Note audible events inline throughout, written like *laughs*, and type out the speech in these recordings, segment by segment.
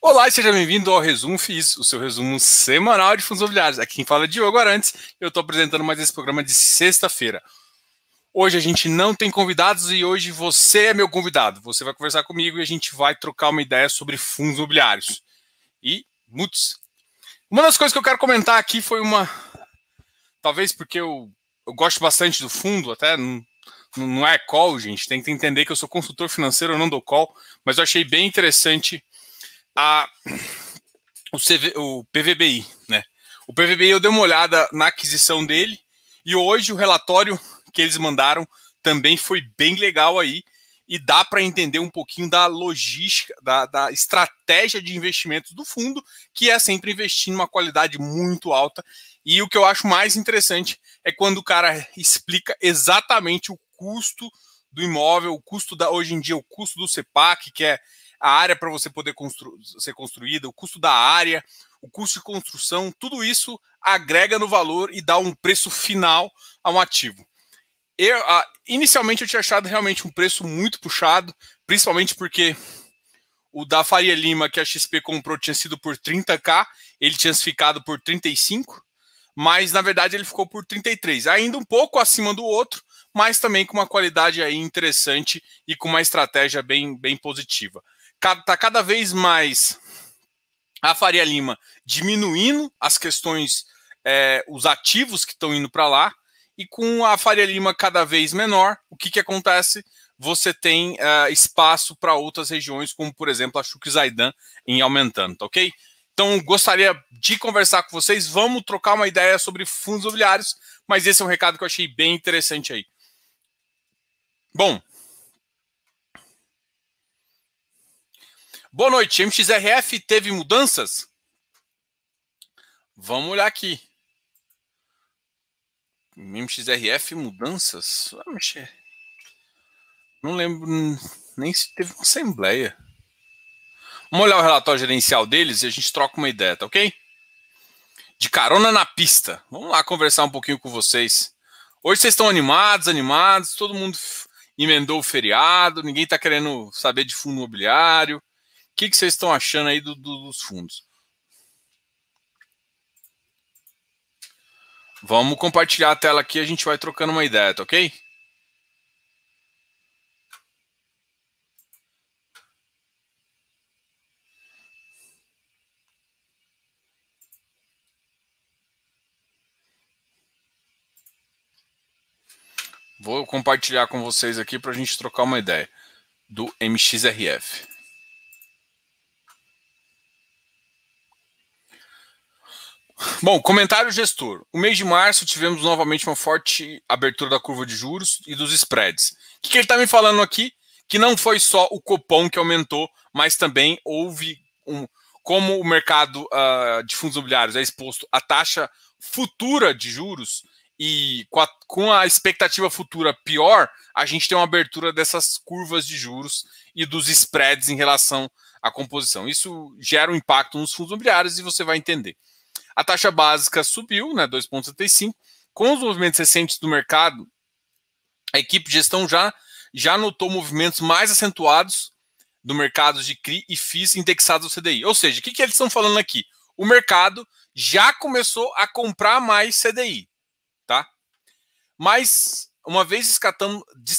Olá e seja bem-vindo ao Resumo Fiz, o seu resumo semanal de fundos imobiliários. Aqui quem fala é Diogo Arantes eu estou apresentando mais esse programa de sexta-feira. Hoje a gente não tem convidados e hoje você é meu convidado. Você vai conversar comigo e a gente vai trocar uma ideia sobre fundos imobiliários. E, muts, uma das coisas que eu quero comentar aqui foi uma... Talvez porque eu, eu gosto bastante do fundo, até não, não é call, gente. Tem que entender que eu sou consultor financeiro, eu não dou call. Mas eu achei bem interessante a, o, CV, o PVBI. Né? O PVBI eu dei uma olhada na aquisição dele e hoje o relatório que eles mandaram também foi bem legal aí e dá para entender um pouquinho da logística, da, da, estratégia de investimentos do fundo, que é sempre investir em uma qualidade muito alta. E o que eu acho mais interessante é quando o cara explica exatamente o custo do imóvel, o custo da hoje em dia, o custo do CEPAC, que é a área para você poder constru ser construída, o custo da área, o custo de construção, tudo isso agrega no valor e dá um preço final a um ativo. Eu, inicialmente eu tinha achado realmente um preço muito puxado, principalmente porque o da Faria Lima que a XP comprou tinha sido por 30k, ele tinha ficado por 35, mas na verdade ele ficou por 33, ainda um pouco acima do outro, mas também com uma qualidade aí interessante e com uma estratégia bem, bem positiva está cada vez mais a Faria Lima diminuindo as questões, é, os ativos que estão indo para lá, e com a Faria Lima cada vez menor, o que, que acontece? Você tem uh, espaço para outras regiões, como por exemplo a Chuquizaidan, em aumentando, tá ok? Então, gostaria de conversar com vocês. Vamos trocar uma ideia sobre fundos imobiliários, mas esse é um recado que eu achei bem interessante aí. Bom, Boa noite. MXRF teve mudanças? Vamos olhar aqui. MXRF mudanças? Não lembro nem se teve uma assembleia. Vamos olhar o relatório gerencial deles e a gente troca uma ideia, tá ok? De carona na pista. Vamos lá conversar um pouquinho com vocês. Hoje vocês estão animados, animados, todo mundo emendou o feriado, ninguém está querendo saber de fundo imobiliário que, que vocês estão achando aí do, do, dos fundos? Vamos compartilhar a tela aqui, a gente vai trocando uma ideia, tá ok? Vou compartilhar com vocês aqui para a gente trocar uma ideia do MXRF. Bom, comentário gestor. O mês de março tivemos novamente uma forte abertura da curva de juros e dos spreads. O que, que ele está me falando aqui? Que não foi só o copom que aumentou, mas também houve um. Como o mercado uh, de fundos imobiliários é exposto à taxa futura de juros e com a, com a expectativa futura pior, a gente tem uma abertura dessas curvas de juros e dos spreads em relação à composição. Isso gera um impacto nos fundos imobiliários e você vai entender. A taxa básica subiu, né, 2,75. Com os movimentos recentes do mercado, a equipe de gestão já, já notou movimentos mais acentuados do mercado de CRI e fis indexados ao CDI. Ou seja, o que, que eles estão falando aqui? O mercado já começou a comprar mais CDI, tá? Mas, uma vez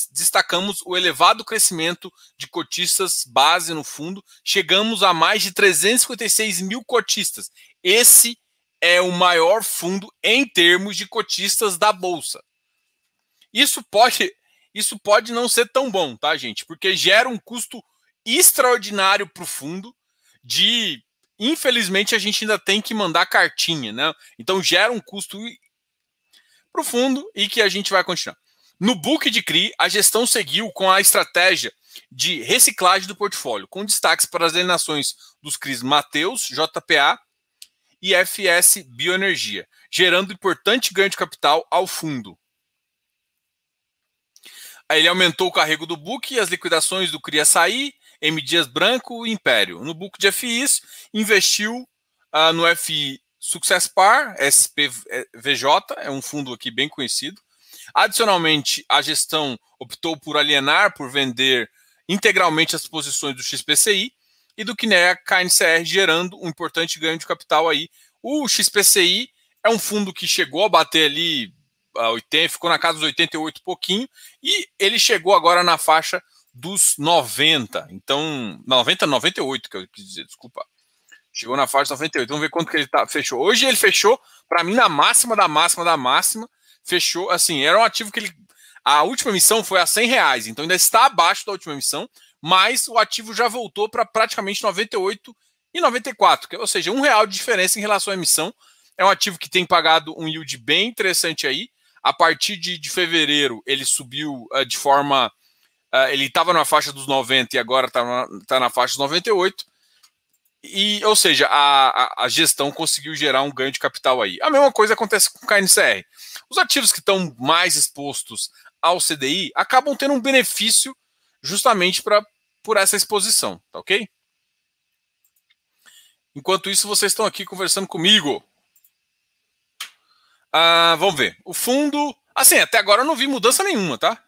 destacamos o elevado crescimento de cotistas base no fundo, chegamos a mais de 356 mil cotistas. Esse é o maior fundo em termos de cotistas da bolsa. Isso pode, isso pode não ser tão bom, tá, gente? Porque gera um custo extraordinário para o fundo de infelizmente a gente ainda tem que mandar cartinha, né? Então gera um custo para o fundo e que a gente vai continuar. No book de CRI, a gestão seguiu com a estratégia de reciclagem do portfólio, com destaques para as alienações dos CRIs Mateus, JPA e FS Bioenergia, gerando importante ganho de capital ao fundo. Ele aumentou o carrego do book e as liquidações do Cria Sair, M. Dias Branco e Império. No book de FIs, investiu ah, no FI Successpar, SPVJ, é um fundo aqui bem conhecido. Adicionalmente, a gestão optou por alienar, por vender integralmente as posições do XPCI, e do que né, a KNCR gerando um importante ganho de capital aí. O XPCI é um fundo que chegou a bater ali a 80, ficou na casa dos 88 pouquinho e ele chegou agora na faixa dos 90. Então, 90, 98 que eu quis dizer, desculpa. Chegou na faixa 98. Vamos ver quanto que ele tá, fechou. Hoje ele fechou, para mim, na máxima da máxima da máxima. Fechou, assim, era um ativo que ele. A última emissão foi a 100 reais, então ainda está abaixo da última emissão, mas o ativo já voltou para praticamente 98 e 94, é, ou seja, um real de diferença em relação à emissão. É um ativo que tem pagado um yield bem interessante aí. A partir de, de fevereiro, ele subiu uh, de forma. Uh, ele estava na faixa dos 90 e agora está na, tá na faixa dos 98. E, ou seja, a, a, a, gestão conseguiu gerar um ganho de capital aí. A mesma coisa acontece com o KNCR. Os ativos que estão mais expostos ao CDI acabam tendo um benefício justamente para por essa exposição, tá ok? Enquanto isso, vocês estão aqui conversando comigo. Ah, vamos ver. O fundo. Assim, até agora eu não vi mudança nenhuma, tá?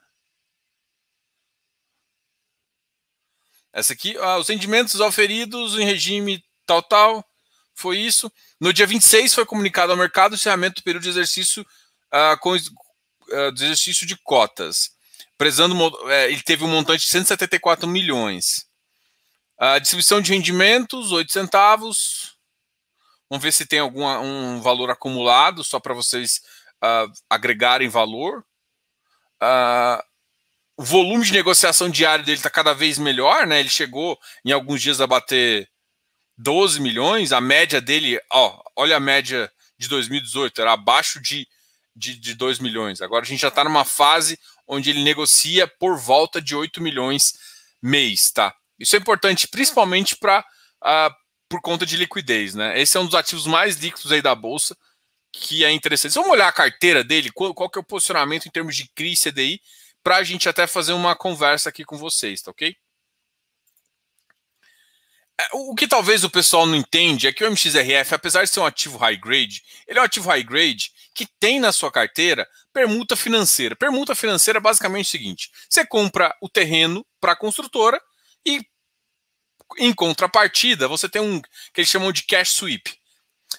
Essa aqui, ah, os rendimentos oferidos em regime tal, tal. Foi isso. No dia 26 foi comunicado ao mercado o encerramento do período de exercício, ah, com, ah, do exercício de cotas. Prezando, é, ele teve um montante de 174 milhões. A distribuição de rendimentos, 8 centavos. Vamos ver se tem algum um valor acumulado, só para vocês uh, agregarem valor. Uh, o volume de negociação diário dele está cada vez melhor, né? Ele chegou em alguns dias a bater 12 milhões. A média dele, ó, olha a média de 2018, era abaixo de, de, de 2 milhões. Agora a gente já está numa fase onde ele negocia por volta de 8 milhões mês, tá? Isso é importante principalmente para uh, por conta de liquidez, né? Esse é um dos ativos mais líquidos aí da bolsa, que é interessante. Vamos olhar a carteira dele, qual, qual que é o posicionamento em termos de CRI, CDI, para a gente até fazer uma conversa aqui com vocês, tá ok? É, o que talvez o pessoal não entende é que o MXRF, apesar de ser um ativo high grade, ele é um ativo high grade que tem na sua carteira permuta financeira. Permuta financeira é basicamente o seguinte: você compra o terreno para a construtora e, em contrapartida, você tem um que eles chamam de cash sweep,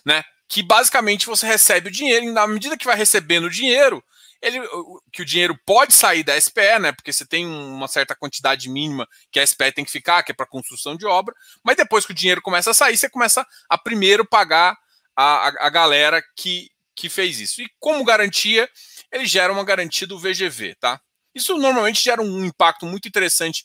né? Que basicamente você recebe o dinheiro, e na medida que vai recebendo o dinheiro, ele, que o dinheiro pode sair da SPE, né? Porque você tem uma certa quantidade mínima que a SPE tem que ficar, que é para construção de obra, mas depois que o dinheiro começa a sair, você começa a primeiro pagar a, a, a galera que, que fez isso. E como garantia, ele gera uma garantia do VGV, tá? Isso normalmente gera um impacto muito interessante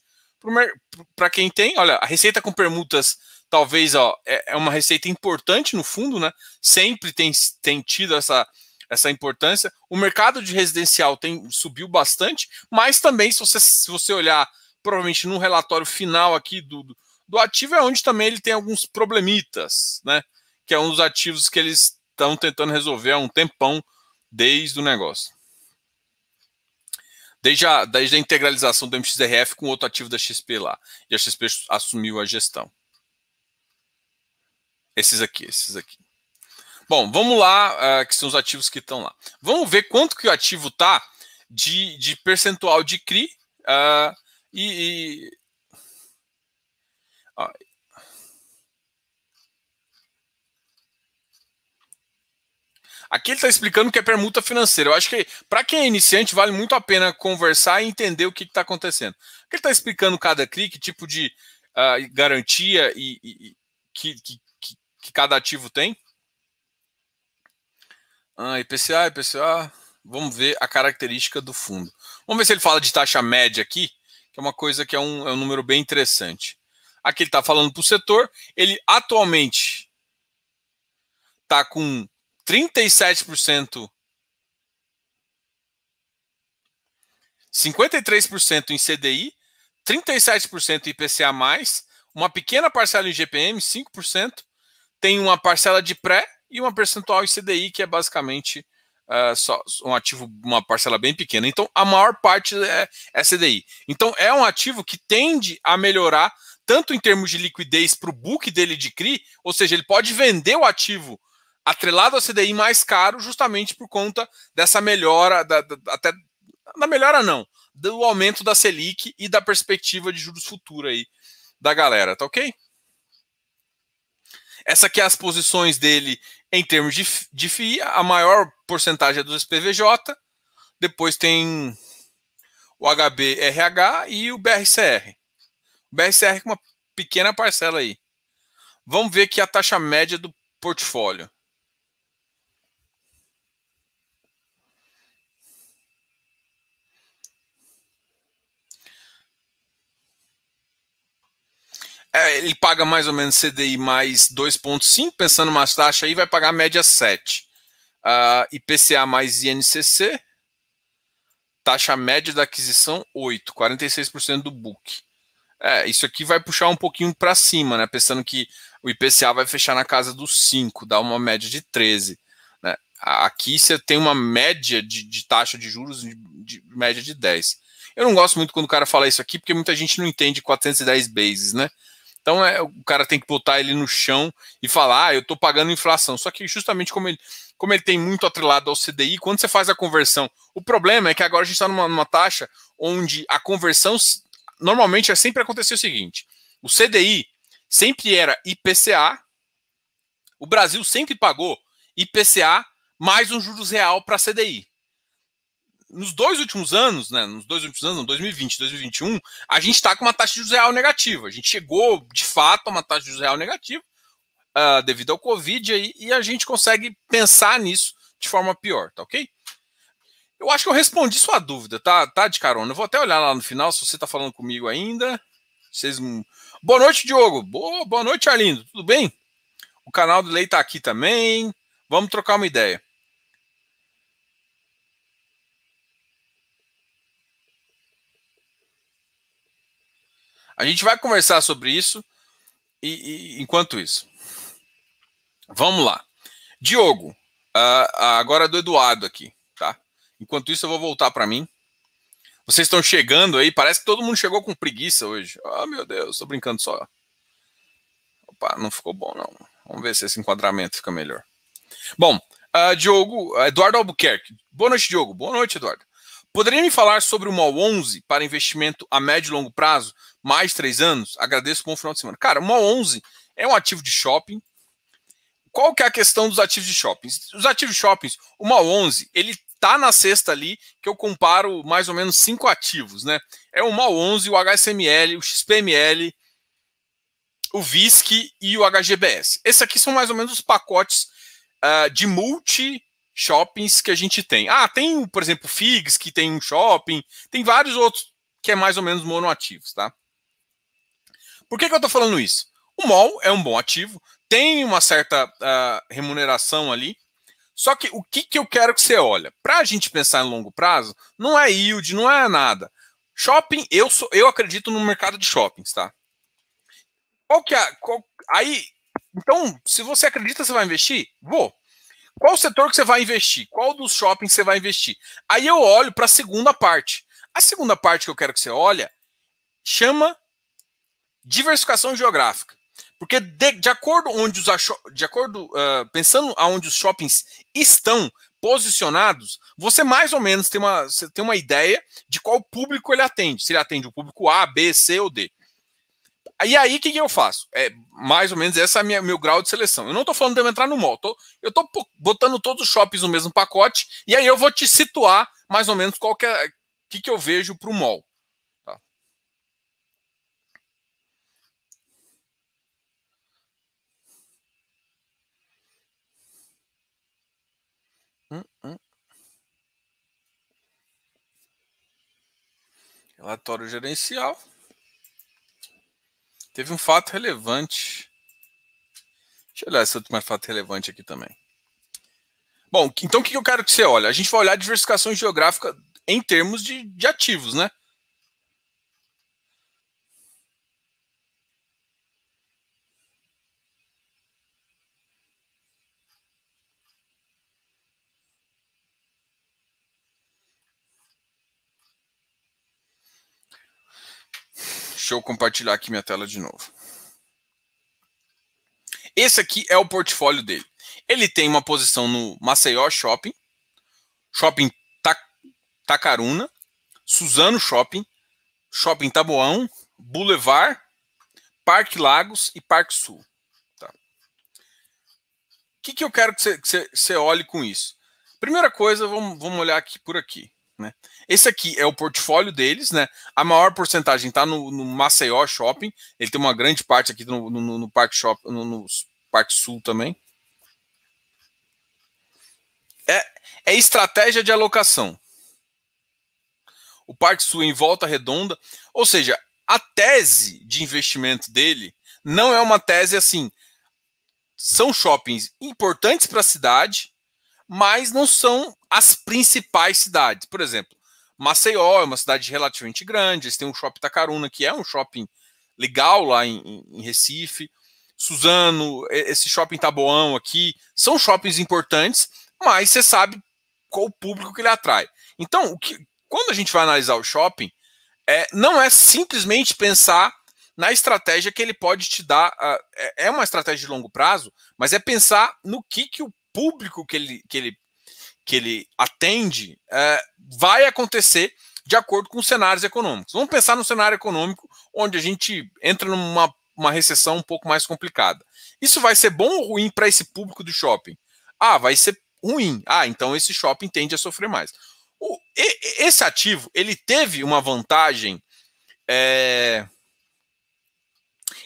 para quem tem. Olha, a receita com permutas talvez ó, é, é uma receita importante no fundo, né? Sempre tem, tem tido essa essa importância. O mercado de residencial tem subiu bastante, mas também, se você, se você olhar provavelmente no relatório final aqui do, do, do ativo, é onde também ele tem alguns problemitas, né? Que é um dos ativos que eles estão tentando resolver há um tempão desde o negócio. Desde a, desde a integralização do MXRF com outro ativo da XP lá. E a XP assumiu a gestão. Esses aqui, esses aqui. Bom, vamos lá, uh, que são os ativos que estão lá. Vamos ver quanto que o ativo está de, de percentual de CRI uh, e... e... Ó, Aqui ele está explicando que é permuta financeira. Eu acho que para quem é iniciante vale muito a pena conversar e entender o que está acontecendo. Aqui ele está explicando cada CRI, que tipo de uh, garantia e, e que, que, que, cada ativo tem. Ah, IPCA, IPCA. Vamos ver a característica do fundo. Vamos ver se ele fala de taxa média aqui, que é uma coisa que é um, é um número bem interessante. Aqui ele está falando para o setor, ele atualmente está com 37%, 53% em CDI, 37% IPCA+, uma pequena parcela em GPM, 5%, tem uma parcela de pré, e uma percentual em CDI, que é basicamente uh, só um ativo, uma parcela bem pequena. Então, a maior parte é, é CDI. Então, é um ativo que tende a melhorar, tanto em termos de liquidez para o book dele de CRI, ou seja, ele pode vender o ativo atrelado ao CDI mais caro, justamente por conta dessa melhora, da, da, até na melhora não, do aumento da Selic e da perspectiva de juros futuros aí da galera, tá ok? Essa aqui é as posições dele em termos de, de FII, a maior porcentagem é do SPVJ, depois tem o HBRH e o BRCR. O BRCR com uma pequena parcela aí. Vamos ver aqui a taxa média do portfólio. é, ele paga mais ou menos CDI mais 2,5, pensando mais taxa aí, vai pagar média 7. Uh, ah, IPCA mais INCC, taxa média da aquisição 8, 46% do book. É, isso aqui vai puxar um pouquinho para cima, né? Pensando que o IPCA vai fechar na casa dos 5, dá uma média de 13. Né? Aqui você tem uma média de, de taxa de juros de, de, média de 10. Eu não gosto muito quando o cara fala isso aqui, porque muita gente não entende 410 bases, né? Então é, o cara tem que botar ele no chão e falar, ah, eu estou pagando inflação. Só que justamente como ele, como ele tem muito atrelado ao CDI, quando você faz a conversão, o problema é que agora a gente está numa, numa taxa onde a conversão normalmente é sempre acontecer o seguinte: o CDI sempre era IPCA, o Brasil sempre pagou IPCA mais um juros real para CDI nos dois últimos anos, né, nos dois últimos anos, 2020, 2021, a gente está com uma taxa de juros real negativa. A gente chegou, de fato, a uma taxa de juros real negativa uh, devido ao Covid aí, e a gente consegue pensar nisso de forma pior, tá ok? Eu acho que eu respondi sua dúvida, tá, tá de carona. Eu vou até olhar lá no final se você está falando comigo ainda. Vocês... Boa noite, Diogo. Boa, boa noite, Arlindo. Tudo bem? O canal do Lei está aqui também. Vamos trocar uma ideia. A gente vai conversar sobre isso e, e enquanto isso. Vamos lá. Diogo, uh, agora do Eduardo aqui, tá? Enquanto isso, eu vou voltar para mim. Vocês estão chegando aí, parece que todo mundo chegou com preguiça hoje. Ah, oh, meu Deus, tô brincando só. Opa, não ficou bom, não. Vamos ver se esse enquadramento fica melhor. Bom, uh, Diogo, Eduardo Albuquerque. Boa noite, Diogo. Boa noite, Eduardo. Poderia me falar sobre o MOL 11 para investimento a médio e longo prazo, mais três anos? Agradeço, por um final de semana. Cara, o MOL 11 é um ativo de shopping. Qual que é a questão dos ativos de shoppings? Os ativos de shoppings, o MOL 11, ele tá na cesta ali que eu comparo mais ou menos cinco ativos, né? É o MOL 11, o HSML, o XPML, o VISC e o HGBS. Esses aqui são mais ou menos os pacotes uh, de multi shoppings que a gente tem. Ah, tem, por exemplo, Figs, que tem um shopping, tem vários outros que é mais ou menos monoativos, tá? Por que, que eu estou falando isso? O mall é um bom ativo, tem uma certa uh, remuneração ali, só que o que, que eu quero que você olhe, Para a gente pensar em longo prazo, não é yield, não é nada. Shopping, eu sou, eu acredito no mercado de shoppings, tá? Qual que é, qual, aí, então, se você acredita, você vai investir? Vou. Qual setor que você vai investir? Qual dos shoppings você vai investir? Aí eu olho para a segunda parte. A segunda parte que eu quero que você olha chama diversificação geográfica. Porque de, de acordo onde os de acordo uh, pensando aonde os shoppings estão posicionados, você mais ou menos tem uma, você tem uma ideia de qual público ele atende. Se ele atende o público A, B, C ou D. E aí, o que, que, eu faço? É mais ou menos esse é o meu grau de seleção. Eu não estou falando de eu entrar no mall. Tô, eu estou botando todos os shoppings no mesmo pacote e aí eu vou te situar mais ou menos qual que é, que, que eu vejo para o mall. Tá. Hum, hum. Relatório gerencial. Teve um fato relevante. Deixa eu olhar esse outro mais fato relevante aqui também. Bom, então o que eu quero que você olhe? A gente vai olhar a diversificação geográfica em termos de, de ativos, né? Deixa eu compartilhar aqui minha tela de novo. Esse aqui é o portfólio dele. Ele tem uma posição no Maceió Shopping, Shopping Tacaruna, Suzano Shopping, Shopping Taboão, Boulevard, Parque Lagos e Parque Sul. Tá. O que, que eu quero que você olhe com isso? Primeira coisa, vamos, vamos olhar aqui por aqui. Né? Esse aqui é o portfólio deles, né? A maior porcentagem está no, no, Maceió Shopping. Ele tem uma grande parte aqui no, no, no Parque Shop, no, no Parque Sul também. É, é estratégia de alocação. O Parque Sul é em volta redonda, ou seja, a tese de investimento dele não é uma tese assim. São shoppings importantes para a cidade, mas não são as principais cidades. Por exemplo, Maceió é uma cidade relativamente grande, eles têm um shopping Tacaruna, que é um shopping legal lá em, em Recife. Suzano, esse shopping Taboão aqui, são shoppings importantes, mas você sabe qual o público que ele atrai. Então, o que, quando a gente vai analisar o shopping, é, não é simplesmente pensar na estratégia que ele pode te dar. Ah, é, é uma estratégia de longo prazo, mas é pensar no que, que o público que ele, que ele, que ele atende é, vai acontecer de acordo com cenários econômicos. Vamos pensar no cenário econômico onde a gente entra numa uma recessão um pouco mais complicada. Isso vai ser bom ou ruim para esse público do shopping? Ah, vai ser ruim. Ah, então esse shopping tende a sofrer mais. O, esse ativo ele teve uma vantagem é,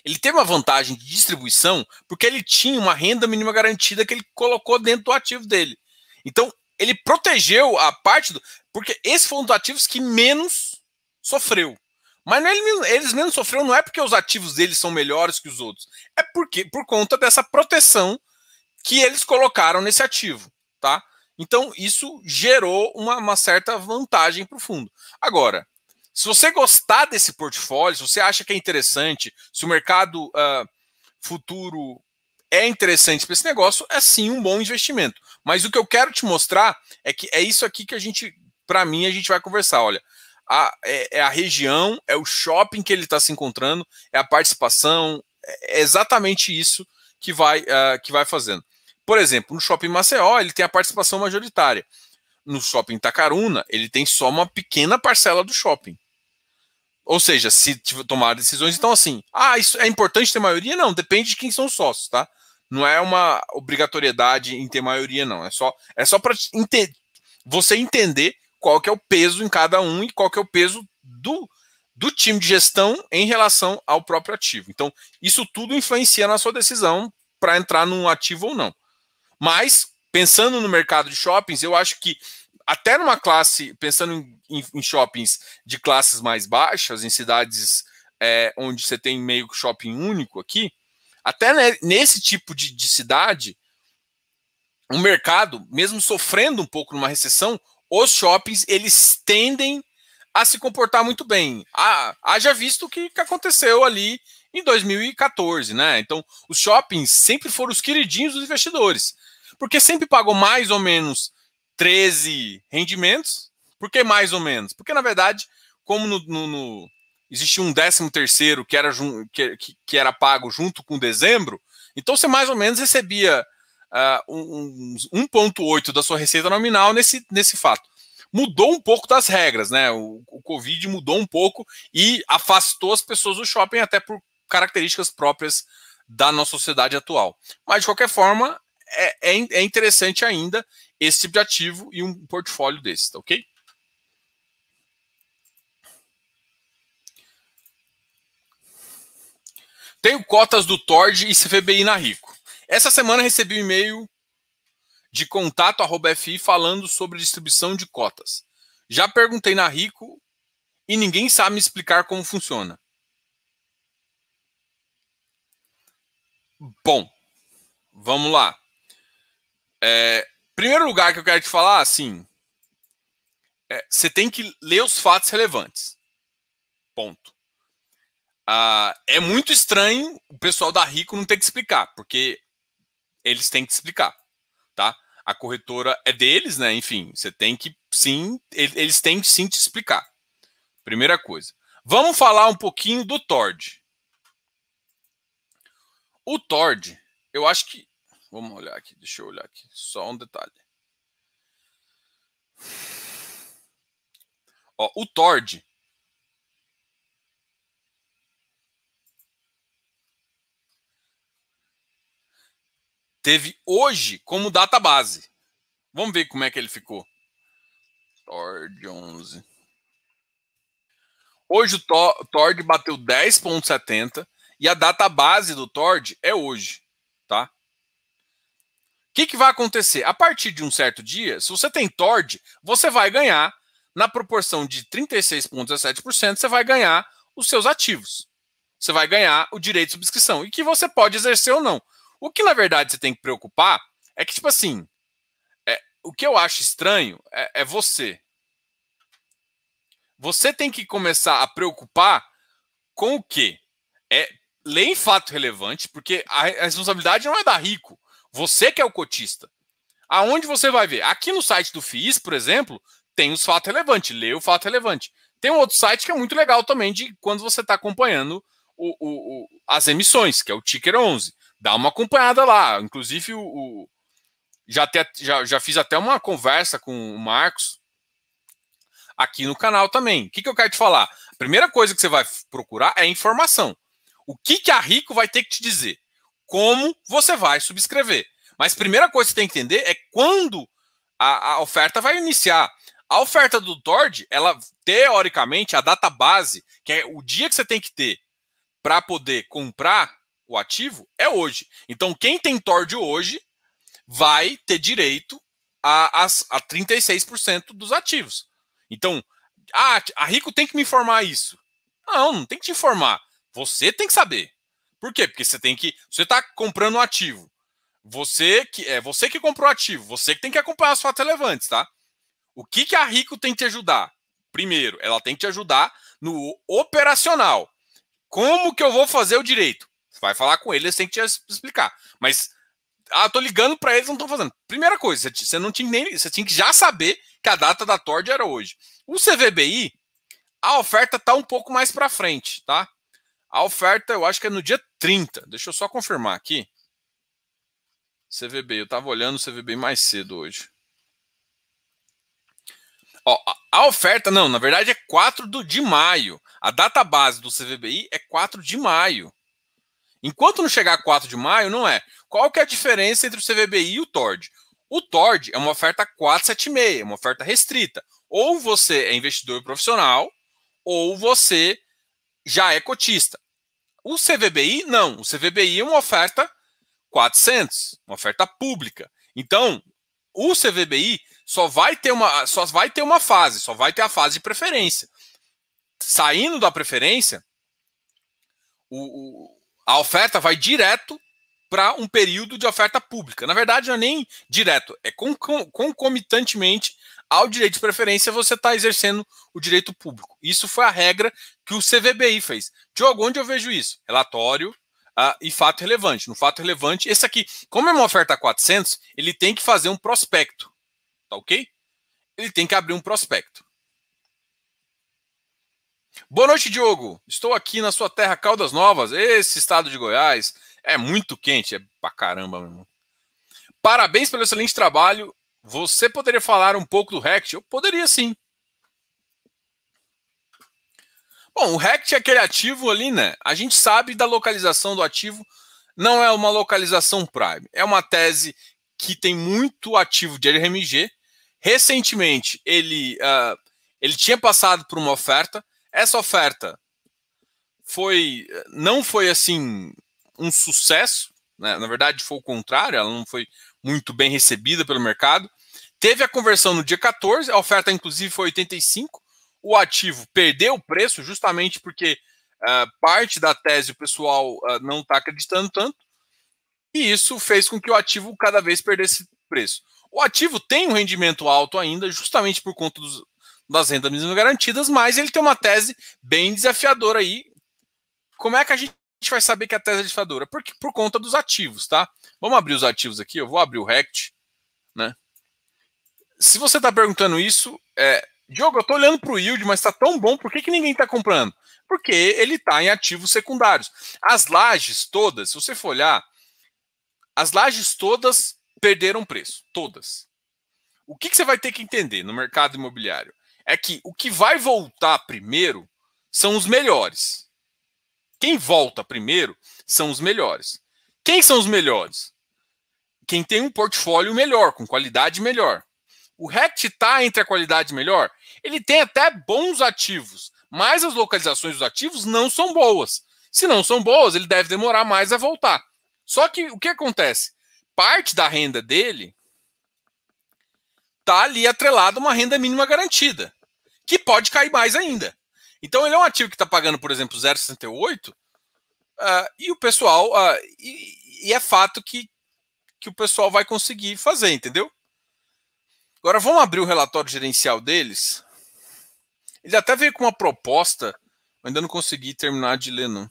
ele teve uma vantagem de distribuição porque ele tinha uma renda mínima garantida que ele colocou dentro do ativo dele. Então, ele protegeu a parte do. Porque esse foi um dos ativos que menos sofreu. Mas não, é eles menos sofreram não é porque os ativos deles são melhores que os outros. É porque por conta dessa proteção que eles colocaram nesse ativo. tá? Então, isso gerou uma, uma certa vantagem para o fundo. Agora, se você gostar desse portfólio, se você acha que é interessante, se o mercado uh, futuro é interessante para esse negócio, é sim um bom investimento. Mas o que eu quero te mostrar é que é isso aqui que a gente, para mim, a gente vai conversar. Olha, a, é, é, a região, é o shopping que ele está se encontrando, é a participação, é, é exatamente isso que vai, uh, que vai fazendo. Por exemplo, no shopping Maceió, ele tem a participação majoritária. No shopping Itacaruna, ele tem só uma pequena parcela do shopping. Ou seja, se tomar decisões, então assim, ah, isso é importante ter maioria? Não, depende de quem são os sócios, tá? Não é uma obrigatoriedade em ter maioria, não. É só, é só para ente você entender qual que é o peso em cada um e qual que é o peso do, do time de gestão em relação ao próprio ativo. Então, isso tudo influencia na sua decisão para entrar num ativo ou não. Mas, pensando no mercado de shoppings, eu acho que até numa classe, pensando em, em, shoppings de classes mais baixas, em cidades é, onde você tem meio que shopping único aqui, até né, nesse tipo de, de cidade, o mercado, mesmo sofrendo um pouco numa recessão, os shoppings eles tendem a se comportar muito bem. Ah, haja visto o que, que aconteceu ali em 2014, né? Então, os shoppings sempre foram os queridinhos dos investidores, porque sempre pagou mais ou menos 13 rendimentos. Por que mais ou menos? Porque, na verdade, como no, no, no existia um 13 terceiro que era, que, que, era pago junto com dezembro, então você mais ou menos recebia uh, um, um 1,8 da sua receita nominal nesse, nesse fato. Mudou um pouco das regras, né? O, o Covid mudou um pouco e afastou as pessoas do shopping, até por características próprias da nossa sociedade atual. Mas, de qualquer forma, é, é, é interessante ainda esse tipo de ativo e um portfólio desse, tá ok? Tenho cotas do Tord e CVBI na Rico. Essa semana recebi um e-mail de contato arroba FI falando sobre distribuição de cotas. Já perguntei na Rico e ninguém sabe me explicar como funciona. Bom, vamos lá. É, Primeiro lugar que eu quero te falar, assim, é, você tem que ler os fatos relevantes. Ponto. Ah, é muito estranho o pessoal da Rico não ter que explicar, porque eles têm que explicar, tá? A corretora é deles, né? Enfim, você tem que sim, eles têm que sim te explicar. Primeira coisa. Vamos falar um pouquinho do Tord. O Tord, eu acho que Vamos olhar aqui, deixa eu olhar aqui, só um detalhe. Ó, o Tord. Teve hoje como data base. Vamos ver como é que ele ficou. Tord 11. Hoje o Tord bateu 10,70 e a data base do Tord é hoje que, que vai acontecer? A partir de um certo dia, se você tem TORD, você vai ganhar, na proporção de 36,17%, você vai ganhar os seus ativos. Você vai ganhar o direito de subscrição, e que você pode exercer ou não. O que, na verdade, você tem que preocupar é que, tipo assim, é, o que eu acho estranho é, é você. Você tem que começar a preocupar com o quê? É lei em fato relevante, porque a responsabilidade não é da rico. Você que é o cotista. Aonde você vai ver? Aqui no site do FIIs, por exemplo, tem os fatos relevantes. Lê o fato relevante. Tem um outro site que é muito legal também de quando você está acompanhando o, o, o, as emissões, que é o Ticker 11. Dá uma acompanhada lá. Inclusive, o, já, te, já, já fiz até uma conversa com o Marcos aqui no canal também. O que, que eu quero te falar? A primeira coisa que você vai procurar é informação. O que, que a Rico vai ter que te dizer? como você vai subscrever. Mas primeira coisa que você tem que entender é quando a, a oferta vai iniciar. A oferta do Tord, ela teoricamente, a data base, que é o dia que você tem que ter para poder comprar o ativo, é hoje. Então, quem tem Tord hoje vai ter direito a, a, a 36% dos ativos. Então, ah, a Rico tem que me informar isso. Não, não tem que te informar. Você tem que saber. Por quê? Porque você tem que. Você está comprando um ativo. Você que é você que comprou o ativo, você que tem que acompanhar os fatos relevantes, tá? O que, que a Rico tem que te ajudar? Primeiro, ela tem que te ajudar no operacional. Como que eu vou fazer o direito? Você vai falar com eles, tem que te explicar. Mas ah, tô ligando para eles, não estão fazendo. Primeira coisa, você não tinha nem, você tinha que já saber que a data da Tord era hoje. O CVBI, a oferta tá um pouco mais para frente, tá? A oferta, eu acho que é no dia 30. Deixa eu só confirmar aqui. CVB, eu estava olhando o CVB mais cedo hoje. Ó, a oferta, não, na verdade é 4 de maio. A data base do CVBI é 4 de maio. Enquanto não chegar 4 de maio, não é. Qual que é a diferença entre o CVBI e o TORD? O TORD é uma oferta 476, é uma oferta restrita. Ou você é investidor profissional, ou você já é cotista. O CVBI, não. O CVBI é uma oferta 400, uma oferta pública. Então, o CVBI só vai ter uma, só vai ter uma fase, só vai ter a fase de preferência. Saindo da preferência, o, o, a oferta vai direto para um período de oferta pública. Na verdade, não é nem direto, é concomitantemente ao direito de preferência, você está exercendo o direito público. Isso foi a regra que o CVBI fez. Diogo, onde eu vejo isso? Relatório ah, e fato relevante. No fato relevante, esse aqui, como é uma oferta 400, ele tem que fazer um prospecto. Tá ok? Ele tem que abrir um prospecto. Boa noite, Diogo. Estou aqui na sua terra Caldas Novas. Esse estado de Goiás é muito quente, é pra caramba, meu irmão. Parabéns pelo excelente trabalho você poderia falar um pouco do Rect? Eu poderia sim. Bom, o Rect é aquele ativo ali, né? A gente sabe da localização do ativo, não é uma localização Prime. É uma tese que tem muito ativo de RMG. Recentemente, ele, uh, ele tinha passado por uma oferta. Essa oferta foi não foi assim um sucesso, né? na verdade foi o contrário, ela não foi muito bem recebida pelo mercado. Teve a conversão no dia 14, a oferta inclusive foi 85. O ativo perdeu o preço justamente porque uh, parte da tese o pessoal uh, não está acreditando tanto. E isso fez com que o ativo cada vez perdesse preço. O ativo tem um rendimento alto ainda, justamente por conta dos, das rendas mínimas garantidas, mas ele tem uma tese bem desafiadora aí. Como é que a gente a gente vai saber que a tese é ditadura por, por conta dos ativos, tá? Vamos abrir os ativos aqui, eu vou abrir o rect, né? Se você está perguntando isso, é, Diogo, eu estou olhando para o yield, mas está tão bom, por que, que ninguém está comprando? Porque ele está em ativos secundários. As lajes todas, se você for olhar, as lajes todas perderam preço, todas. O que, que você vai ter que entender no mercado imobiliário? É que o que vai voltar primeiro são os melhores. Quem volta primeiro são os melhores. Quem são os melhores? Quem tem um portfólio melhor, com qualidade melhor. O RECT está entre a qualidade melhor? Ele tem até bons ativos, mas as localizações dos ativos não são boas. Se não são boas, ele deve demorar mais a voltar. Só que o que acontece? Parte da renda dele está ali atrelada a uma renda mínima garantida, que pode cair mais ainda. Então ele é um ativo que está pagando, por exemplo, 0,68 uh, ah, e o pessoal. Uh, e, e, é fato que, que o pessoal vai conseguir fazer, entendeu? Agora vamos abrir o relatório gerencial deles. Ele até veio com uma proposta, mas ainda não consegui terminar de ler, não.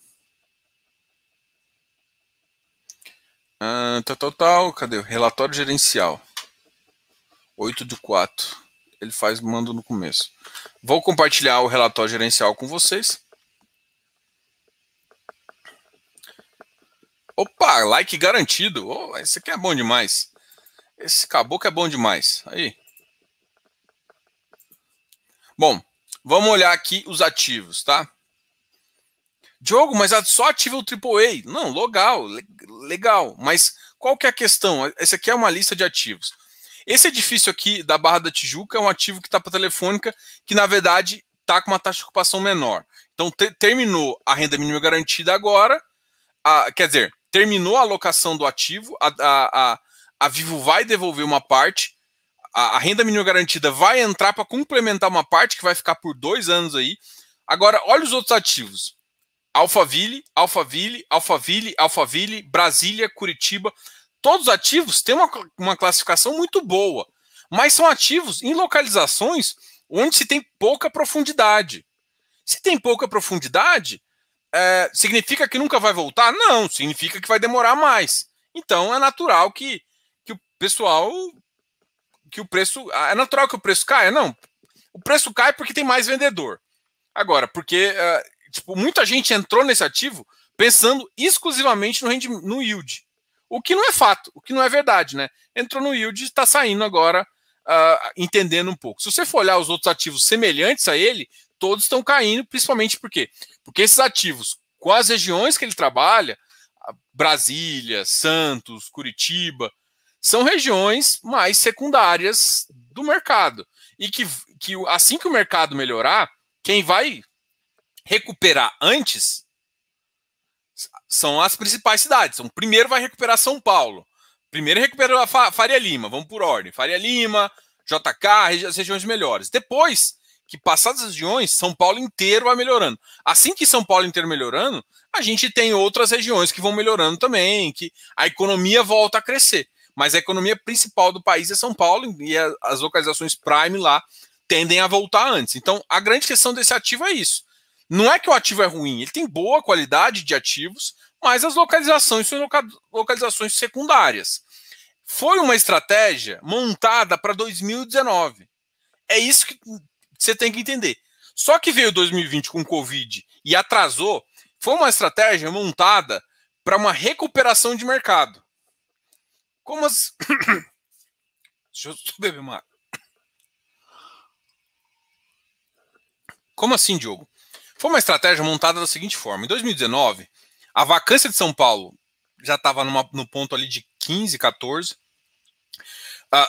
Uh, tal, tal, tal. Cadê? Relatório gerencial. 8 do 4 ele faz, mando no começo. Vou compartilhar o relatório gerencial com vocês. Opa, like garantido. Oh, esse aqui é bom demais. Esse caboclo é bom demais. Aí. Bom, vamos olhar aqui os ativos, tá? Diogo, mas só ativa o AAA. Não, legal, legal. Mas qual que é a questão? Essa aqui é uma lista de ativos. Esse edifício aqui da Barra da Tijuca é um ativo que está para a Telefônica, que na verdade está com uma taxa de ocupação menor. Então terminou a renda mínima garantida agora, a, quer dizer, terminou a alocação do ativo, a, a, a, a Vivo vai devolver uma parte, a, a renda mínima garantida vai entrar para complementar uma parte que vai ficar por dois anos aí. Agora, olha os outros ativos. Alphaville, Alphaville, Alphaville, Alphaville, Brasília, Curitiba. Todos os ativos têm uma, uma classificação muito boa, mas são ativos em localizações onde se tem pouca profundidade. Se tem pouca profundidade, é, significa que nunca vai voltar? Não, significa que vai demorar mais. Então é natural que, que o pessoal. que o preço. É natural que o preço caia? Não. O preço cai porque tem mais vendedor. Agora, porque é, tipo, muita gente entrou nesse ativo pensando exclusivamente no, no yield. O que não é fato, o que não é verdade, né? Entrou no yield e está saindo agora, uh, entendendo um pouco. Se você for olhar os outros ativos semelhantes a ele, todos estão caindo, principalmente por quê? Porque esses ativos, com as regiões que ele trabalha, ah, Brasília, Santos, Curitiba, são regiões mais secundárias do mercado. E que, que assim que o mercado melhorar, quem vai recuperar antes são as principais cidades. Então, primeiro vai recuperar São Paulo. Primeiro recuperou a Faria Lima, vamos por ordem. Faria Lima, JK, as regiões melhores. Depois que passadas as regiões, São Paulo inteiro vai melhorando. Assim que São Paulo inteiro melhorando, a gente tem outras regiões que vão melhorando também, que a economia volta a crescer. Mas a economia principal do país é São Paulo e as localizações prime lá tendem a voltar antes. Então, a grande questão desse ativo é isso. Não é que o ativo é ruim, ele tem boa qualidade de ativos, mas as localizações são localizações secundárias. Foi uma estratégia montada para 2019. É isso que você tem que entender. Só que veio 2020 com o Covid e atrasou. Foi uma estratégia montada para uma recuperação de mercado. Como as. *coughs* Deixa eu beber uma Como assim, Diogo? Foi uma estratégia montada da seguinte forma: em 2019, a vacância de São Paulo já estava no ponto ali de 15, 14.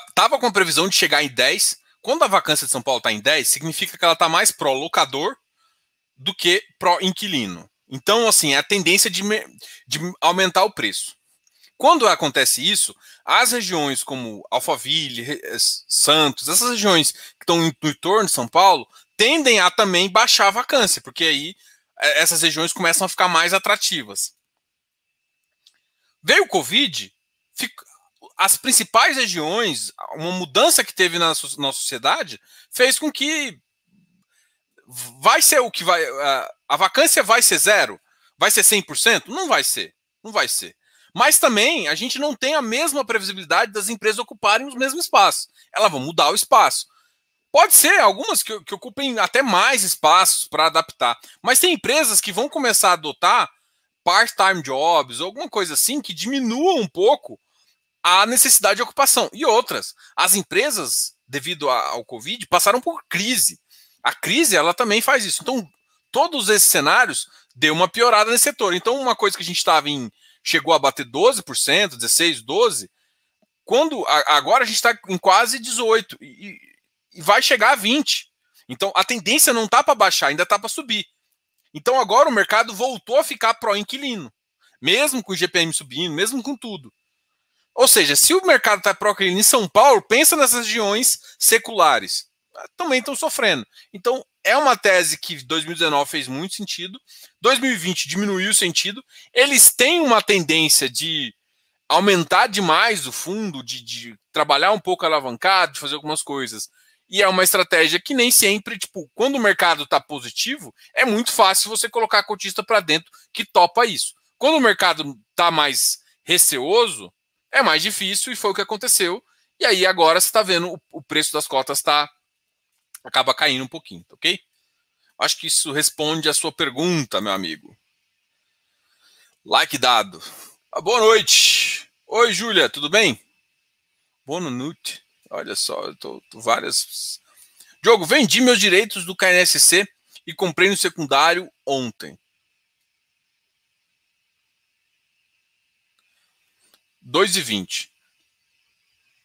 Estava uh, com a previsão de chegar em 10. Quando a vacância de São Paulo está em 10, significa que ela está mais pró-locador do que pró-inquilino. Então, assim, é a tendência de, de aumentar o preço. Quando acontece isso, as regiões como Alphaville, eh, Santos, essas regiões que estão no entorno de São Paulo, tendem a também baixar a vacância, porque aí é, essas regiões começam a ficar mais atrativas. Veio o Covid, as principais regiões, uma mudança que teve na, nossa sociedade, fez com que vai ser o que vai. A vacância vai ser zero? Vai ser 100%? Não vai ser. Não vai ser. Mas também a gente não tem a mesma previsibilidade das empresas ocuparem o mesmo espaço. Elas vão mudar o espaço. Pode ser, algumas que, que ocupem até mais espaços para adaptar. Mas tem empresas que vão começar a adotar part-time jobs, alguma coisa assim, que diminua um pouco a necessidade de ocupação. E outras, as empresas, devido ao Covid, passaram por crise. A crise, ela também faz isso. Então, todos esses cenários deu uma piorada nesse setor. Então, uma coisa que a gente estava em. chegou a bater 12%, 16%, 12%. Quando, agora a gente está em quase 18%. E e vai chegar a 20. Então a tendência não tá para baixar, ainda tá para subir. Então agora o mercado voltou a ficar pró inquilino, mesmo com o GPM subindo, mesmo com tudo. Ou seja, se o mercado está pró inquilino em São Paulo, pensa nessas regiões seculares, ah, também estão sofrendo. Então é uma tese que 2019 fez muito sentido, 2020 diminuiu o sentido. Eles têm uma tendência de aumentar demais o fundo, de, de trabalhar um pouco alavancado, de fazer algumas coisas. E é uma estratégia que nem sempre, tipo, quando o mercado está positivo, é muito fácil você colocar a cotista para dentro que topa isso. Quando o mercado está mais receoso, é mais difícil e foi o que aconteceu. E aí agora você está vendo o, preço das cotas está acaba caindo um pouquinho, tá ok? Acho que isso responde a sua pergunta, meu amigo. Like dado. Ah, boa noite. Oi, Júlia, tudo bem? Boa noite. Olha só, eu tô, tô várias. Diogo, vendi meus direitos do KNSC e comprei no secundário ontem. Dois e vinte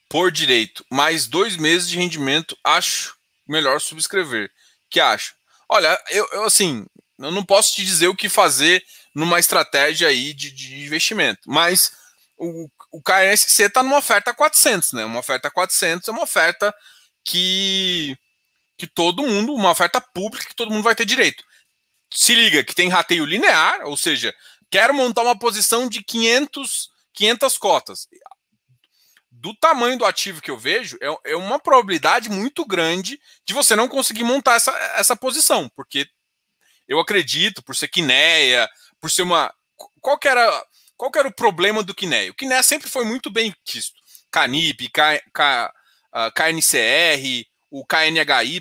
por direito, mais dois meses de rendimento, acho melhor subscrever. Que acho? Olha, eu, eu, assim, eu não posso te dizer o que fazer numa estratégia aí de, de investimento, mas o o KNSC está numa oferta 400, né? Uma oferta 400 é uma oferta que, que todo mundo, uma oferta pública que todo mundo vai ter direito. Se liga que tem rateio linear, ou seja, quero montar uma posição de 500, 500 cotas. Do tamanho do ativo que eu vejo, é, é uma probabilidade muito grande de você não conseguir montar essa, essa posição, porque eu acredito, por ser quinéia, por ser uma. Qual que era qual que era o problema do Kiné? O Kiné sempre foi muito bem quisto. Canip, K, K, uh, ah, KNCR, o KNHY,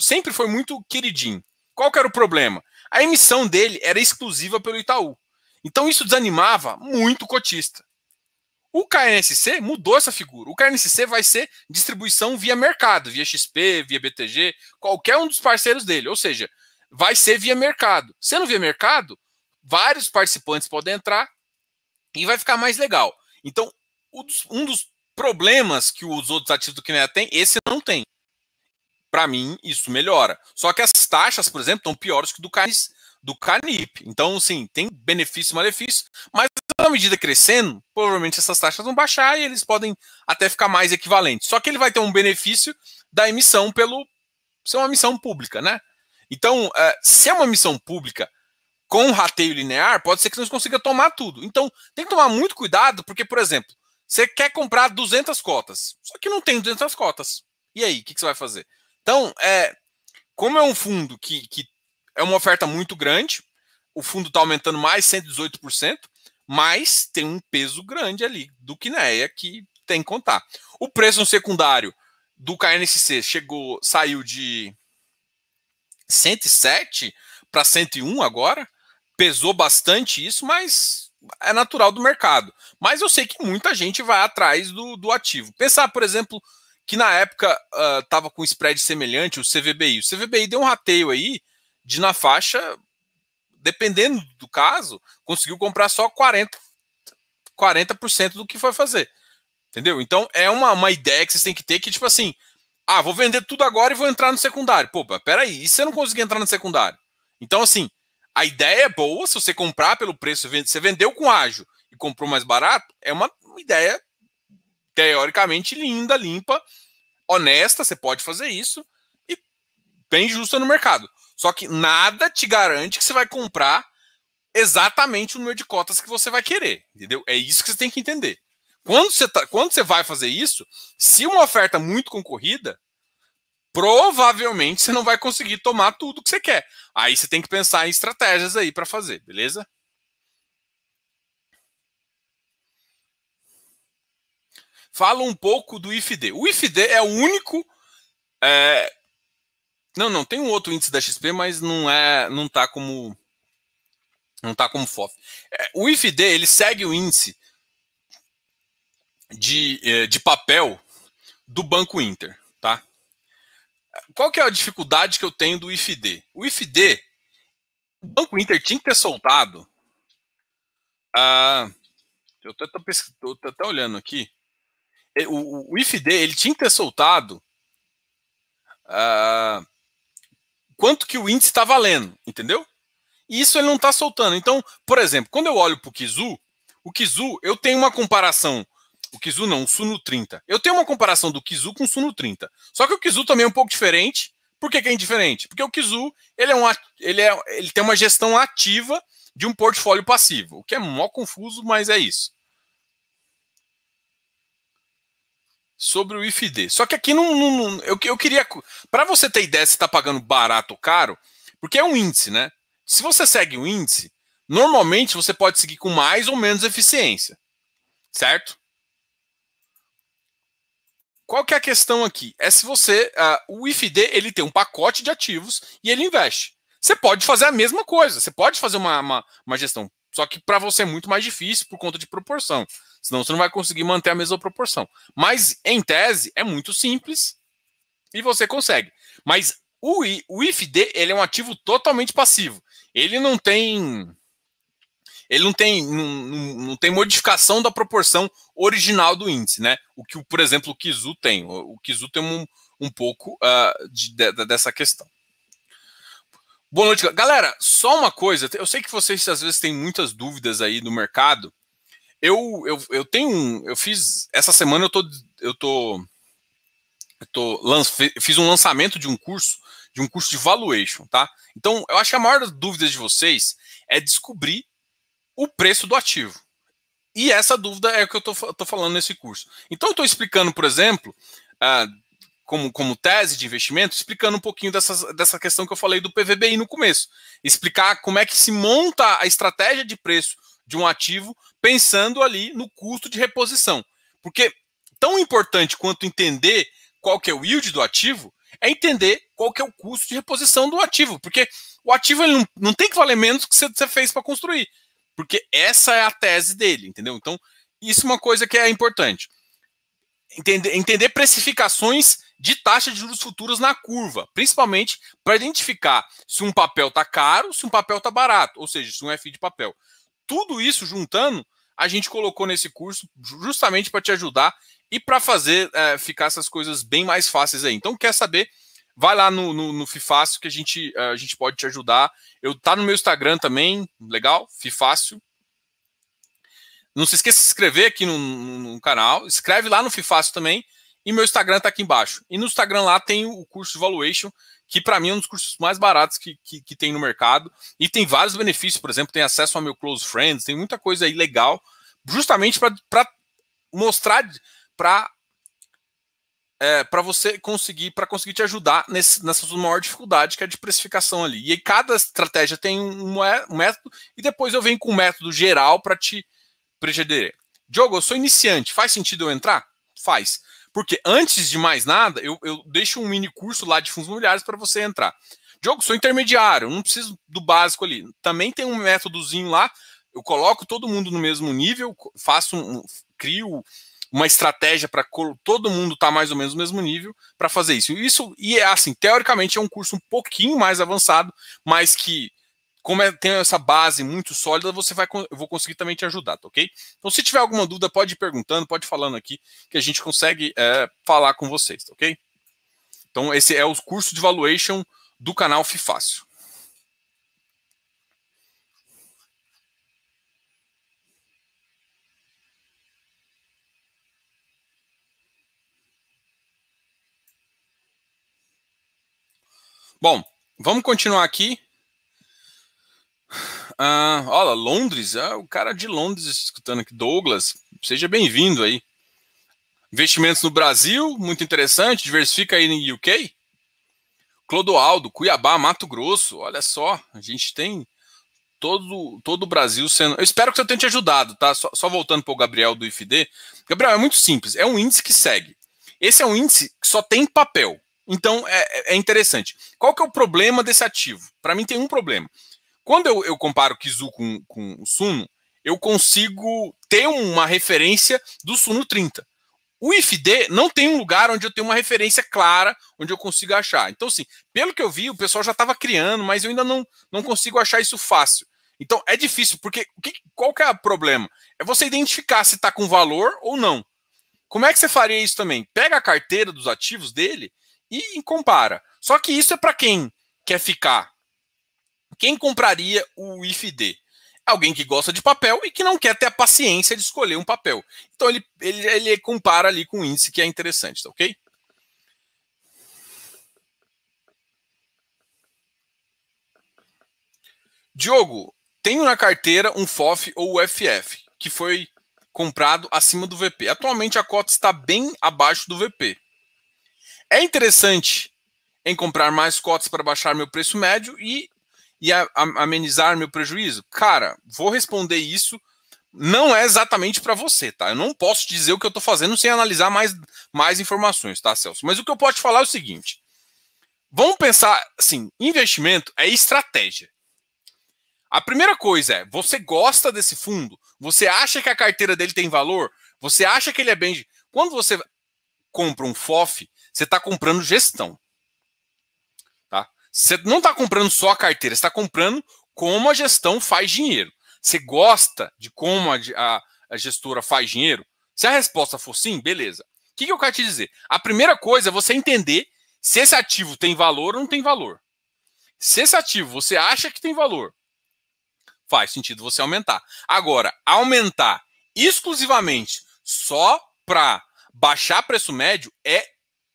sempre foi muito queridinho. Qual que era o problema? A emissão dele era exclusiva pelo Itaú. Então isso desanimava muito o cotista. O KNSC mudou essa figura. O KNSC vai ser distribuição via mercado, via XP, via BTG, qualquer um dos parceiros dele. Ou seja, vai ser via mercado. Sendo via mercado, vários participantes podem entrar e vai ficar mais legal. Então, um dos problemas que os outros ativos do Kinea tem, esse não tem. Para mim, isso melhora. Só que as taxas, por exemplo, estão piores que do Canis, do Canip. Então, sim, tem benefício e malefício, mas na medida crescendo, provavelmente essas taxas vão baixar e eles podem até ficar mais equivalentes. Só que ele vai ter um benefício da emissão pelo ser uma missão pública, né? Então, eh, se é uma missão pública, com um rateio linear, pode ser que você não consiga tomar tudo. Então, tem que tomar muito cuidado, porque, por exemplo, você quer comprar 200 cotas, só que não tem 200 cotas. E aí, o que, que, você vai fazer? Então, é, como é um fundo que, que é uma oferta muito grande, o fundo está aumentando mais 118%, mas tem um peso grande ali do Quineia que tem que contar. O preço no secundário do KNSC chegou, saiu de 107 para 101 agora, pesou bastante isso, mas é natural do mercado. Mas eu sei que muita gente vai atrás do, do ativo. Pensar, por exemplo, que na época estava ah, uh, com spread semelhante, o CVBI. O CVBI deu um rateio aí de na faixa, dependendo do caso, conseguiu comprar só 40%, 40 do que foi fazer. Entendeu? Então é uma, uma ideia que vocês têm que ter que, tipo assim, ah, vou vender tudo agora e vou entrar no secundário. Pô, peraí, e se eu não conseguir entrar no secundário? Então, assim, a ideia é boa, se você comprar pelo preço, você vendeu com ágio e comprou mais barato, é uma ideia teoricamente linda, limpa, honesta, você pode fazer isso e bem justa no mercado. Só que nada te garante que você vai comprar exatamente o número de cotas que você vai querer, entendeu? É isso que você tem que entender. Quando você, tá, quando você vai fazer isso, se uma oferta muito concorrida, provavelmente você não vai conseguir tomar tudo que você quer. Aí você tem que pensar em estratégias aí para fazer, beleza? Fala um pouco do IFD. O IFD é o único. É... Não, não, tem um outro índice da XP, mas não é, não tá como não tá como FOF. É, o IFD, ele segue o índice de, é, de papel do Banco Inter, tá? Qual que é a dificuldade que eu tenho do IFD? O IFD, o Banco Inter tinha que ter soltado. Ah, eu estou tô, tô, tô até olhando aqui. O, o, o, IFD, ele tinha que ter soltado ah, quanto que o índice está valendo, entendeu? E isso ele não está soltando. Então, por exemplo, quando eu olho para o Kizu, o Kizu, eu tenho uma comparação o Kizu não, o Suno 30. Eu tenho uma comparação do Kizu com o Suno 30. Só que o Kizu também é um pouco diferente. Por que, que é indiferente? Porque o Kizu ele, é um, ele, é, ele tem uma gestão ativa de um portfólio passivo, o que é mó confuso, mas é isso. Sobre o IFD. Só que aqui não. não, não eu, eu queria. Para você ter ideia se está pagando barato ou caro, porque é um índice, né? Se você segue o índice, normalmente você pode seguir com mais ou menos eficiência, certo? Qual que é a questão aqui? É se você. Uh, o IFD ele tem um pacote de ativos e ele investe. Você pode fazer a mesma coisa, você pode fazer uma, uma, uma gestão. Só que para você é muito mais difícil por conta de proporção. Senão você não vai conseguir manter a mesma proporção. Mas, em tese, é muito simples e você consegue. Mas o, I, o IFD ele é um ativo totalmente passivo. Ele não tem ele não tem, não, não, tem modificação da proporção original do índice, né? O que, por exemplo, o Kizu tem. O Kizu tem um, um pouco uh, de, de, dessa questão. Boa noite, galera. Só uma coisa, eu sei que vocês às vezes têm muitas dúvidas aí no mercado. Eu, eu, eu tenho, eu fiz essa semana eu tô, eu tô, eu tô lance, fiz um lançamento de um curso, de um curso de valuation, tá? Então eu acho que a maior das dúvidas de vocês é descobrir o preço do ativo. E essa dúvida é o que eu estou falando nesse curso. Então, eu estou explicando, por exemplo, ah, como, como tese de investimento, explicando um pouquinho dessas, dessa questão que eu falei do PVBI no começo. Explicar como é que se monta a estratégia de preço de um ativo, pensando ali no custo de reposição. Porque tão importante quanto entender qual que é o yield do ativo, é entender qual que é o custo de reposição do ativo. Porque o ativo ele não, não tem que valer menos do que você fez para construir. Porque essa é a tese dele, entendeu? Então, isso é uma coisa que é importante. Entender, entender precificações de taxa de juros futuros na curva, principalmente para identificar se um papel está caro, se um papel está barato, ou seja, se um FI de papel. Tudo isso juntando, a gente colocou nesse curso justamente para te ajudar e para fazer é, ficar essas coisas bem mais fáceis aí. Então, quer saber vai lá no, no, no Fifácio que a gente, eh, a gente pode te ajudar. Eu tá no meu Instagram também, legal? Fifácio. Não se esqueça de se inscrever aqui no, no, no canal. Escreve lá no Fifácio também. E meu Instagram tá aqui embaixo. E no Instagram lá tem o curso Evaluation, Valuation, que para mim é um dos cursos mais baratos que, que, que, tem no mercado. E tem vários benefícios, por exemplo, tem acesso ao meu Close Friends, tem muita coisa aí legal, justamente para mostrar, para é, para você conseguir, para conseguir te ajudar nesse, nessa sua maior dificuldade, que é a de precificação ali. E aí cada estratégia tem um, um método, e depois eu venho com um método geral para te preceder. Diogo, eu sou iniciante, faz sentido eu entrar? Faz. Porque antes de mais nada, eu, eu deixo um mini curso lá de fundos imobiliários para você entrar. Diogo, sou intermediário, não preciso do básico ali. Também tem um métodozinho lá, eu coloco todo mundo no mesmo nível, faço um, crio uma estratégia para todo mundo estar tá mais ou menos no mesmo nível para fazer isso. Isso e é assim, teoricamente é um curso um pouquinho mais avançado, mas que como é, tem essa base muito sólida, você vai eu vou conseguir também te ajudar, tá ok? Então, se tiver alguma dúvida, pode ir perguntando, pode ir falando aqui, que a gente consegue é, falar com vocês, tá ok? Então, esse é o curso de valuation do canal fácil Bom, vamos continuar aqui. Ah, olha, Londres, é o cara de Londres escutando aqui, Douglas, seja bem-vindo aí. Investimentos no Brasil, muito interessante, diversifica aí no UK. Clodoaldo, Cuiabá, Mato Grosso, olha só, a gente tem todo, todo o Brasil sendo. Eu espero que eu tenha te ajudado, tá? Só, só voltando para o Gabriel do IFD. Gabriel, é muito simples, é um índice que segue. Esse é um índice que só tem papel. Então é, é, interessante. Qual que é o problema desse ativo? Para mim tem um problema. Quando eu, eu comparo o Kizu com, com, o Suno, eu consigo ter uma referência do Suno 30. O IFD não tem um lugar onde eu tenho uma referência clara, onde eu consiga achar. Então, assim, pelo que eu vi, o pessoal já estava criando, mas eu ainda não, não consigo achar isso fácil. Então, é difícil, porque que, qual que é o problema? É você identificar se está com valor ou não. Como é que você faria isso também? Pega a carteira dos ativos dele e, compara. Só que isso é para quem quer ficar. Quem compraria o IFD? Alguém que gosta de papel e que não quer ter a paciência de escolher um papel. Então ele, ele, ele compara ali com o índice que é interessante, tá ok? Diogo, tenho na carteira um FOF ou UFF, que foi comprado acima do VP. Atualmente a cota está bem abaixo do VP é interessante em comprar mais cotas para baixar meu preço médio e, e a, a, amenizar meu prejuízo? Cara, vou responder isso. Não é exatamente para você, tá? Eu não posso dizer o que eu estou fazendo sem analisar mais, mais informações, tá, Celso? Mas o que eu posso te falar é o seguinte: vamos pensar assim: investimento é estratégia. A primeira coisa é: você gosta desse fundo? Você acha que a carteira dele tem valor? Você acha que ele é bem. Quando você compra um FOF, você está comprando gestão. Tá? Você não está comprando só a carteira, você está comprando como a gestão faz dinheiro. Você gosta de como a, a, a gestora faz dinheiro? Se a resposta for sim, beleza. O que, que eu quero te dizer? A primeira coisa é você entender se esse ativo tem valor ou não tem valor. Se esse ativo você acha que tem valor, faz sentido você aumentar. Agora, aumentar exclusivamente só para baixar preço médio é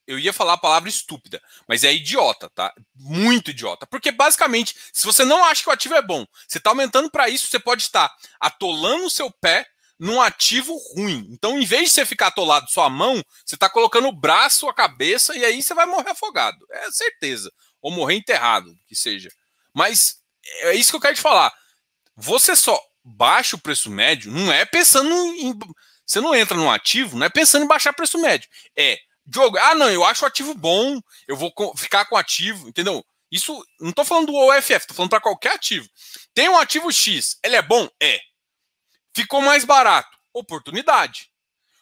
eu ia falar a palavra estúpida, mas é idiota, tá? Muito idiota. Porque basicamente, se você não acha que o ativo é bom, você está aumentando para isso, você pode estar atolando o seu pé num ativo ruim. Então, em vez de você ficar atolado sua mão, você está colocando o braço, a cabeça, e aí você vai morrer afogado. É certeza. Ou morrer enterrado, que seja. Mas é isso que eu quero te falar. Você só baixa o preço médio, não é pensando em. Você não entra num ativo, não é pensando em baixar preço médio. É Diogo, ah, não, eu acho o ativo bom, eu vou ficar com o ativo, entendeu? Isso, não estou falando do OFF, estou falando para qualquer ativo. Tem um ativo X, ele é bom? É. Ficou mais barato? Oportunidade.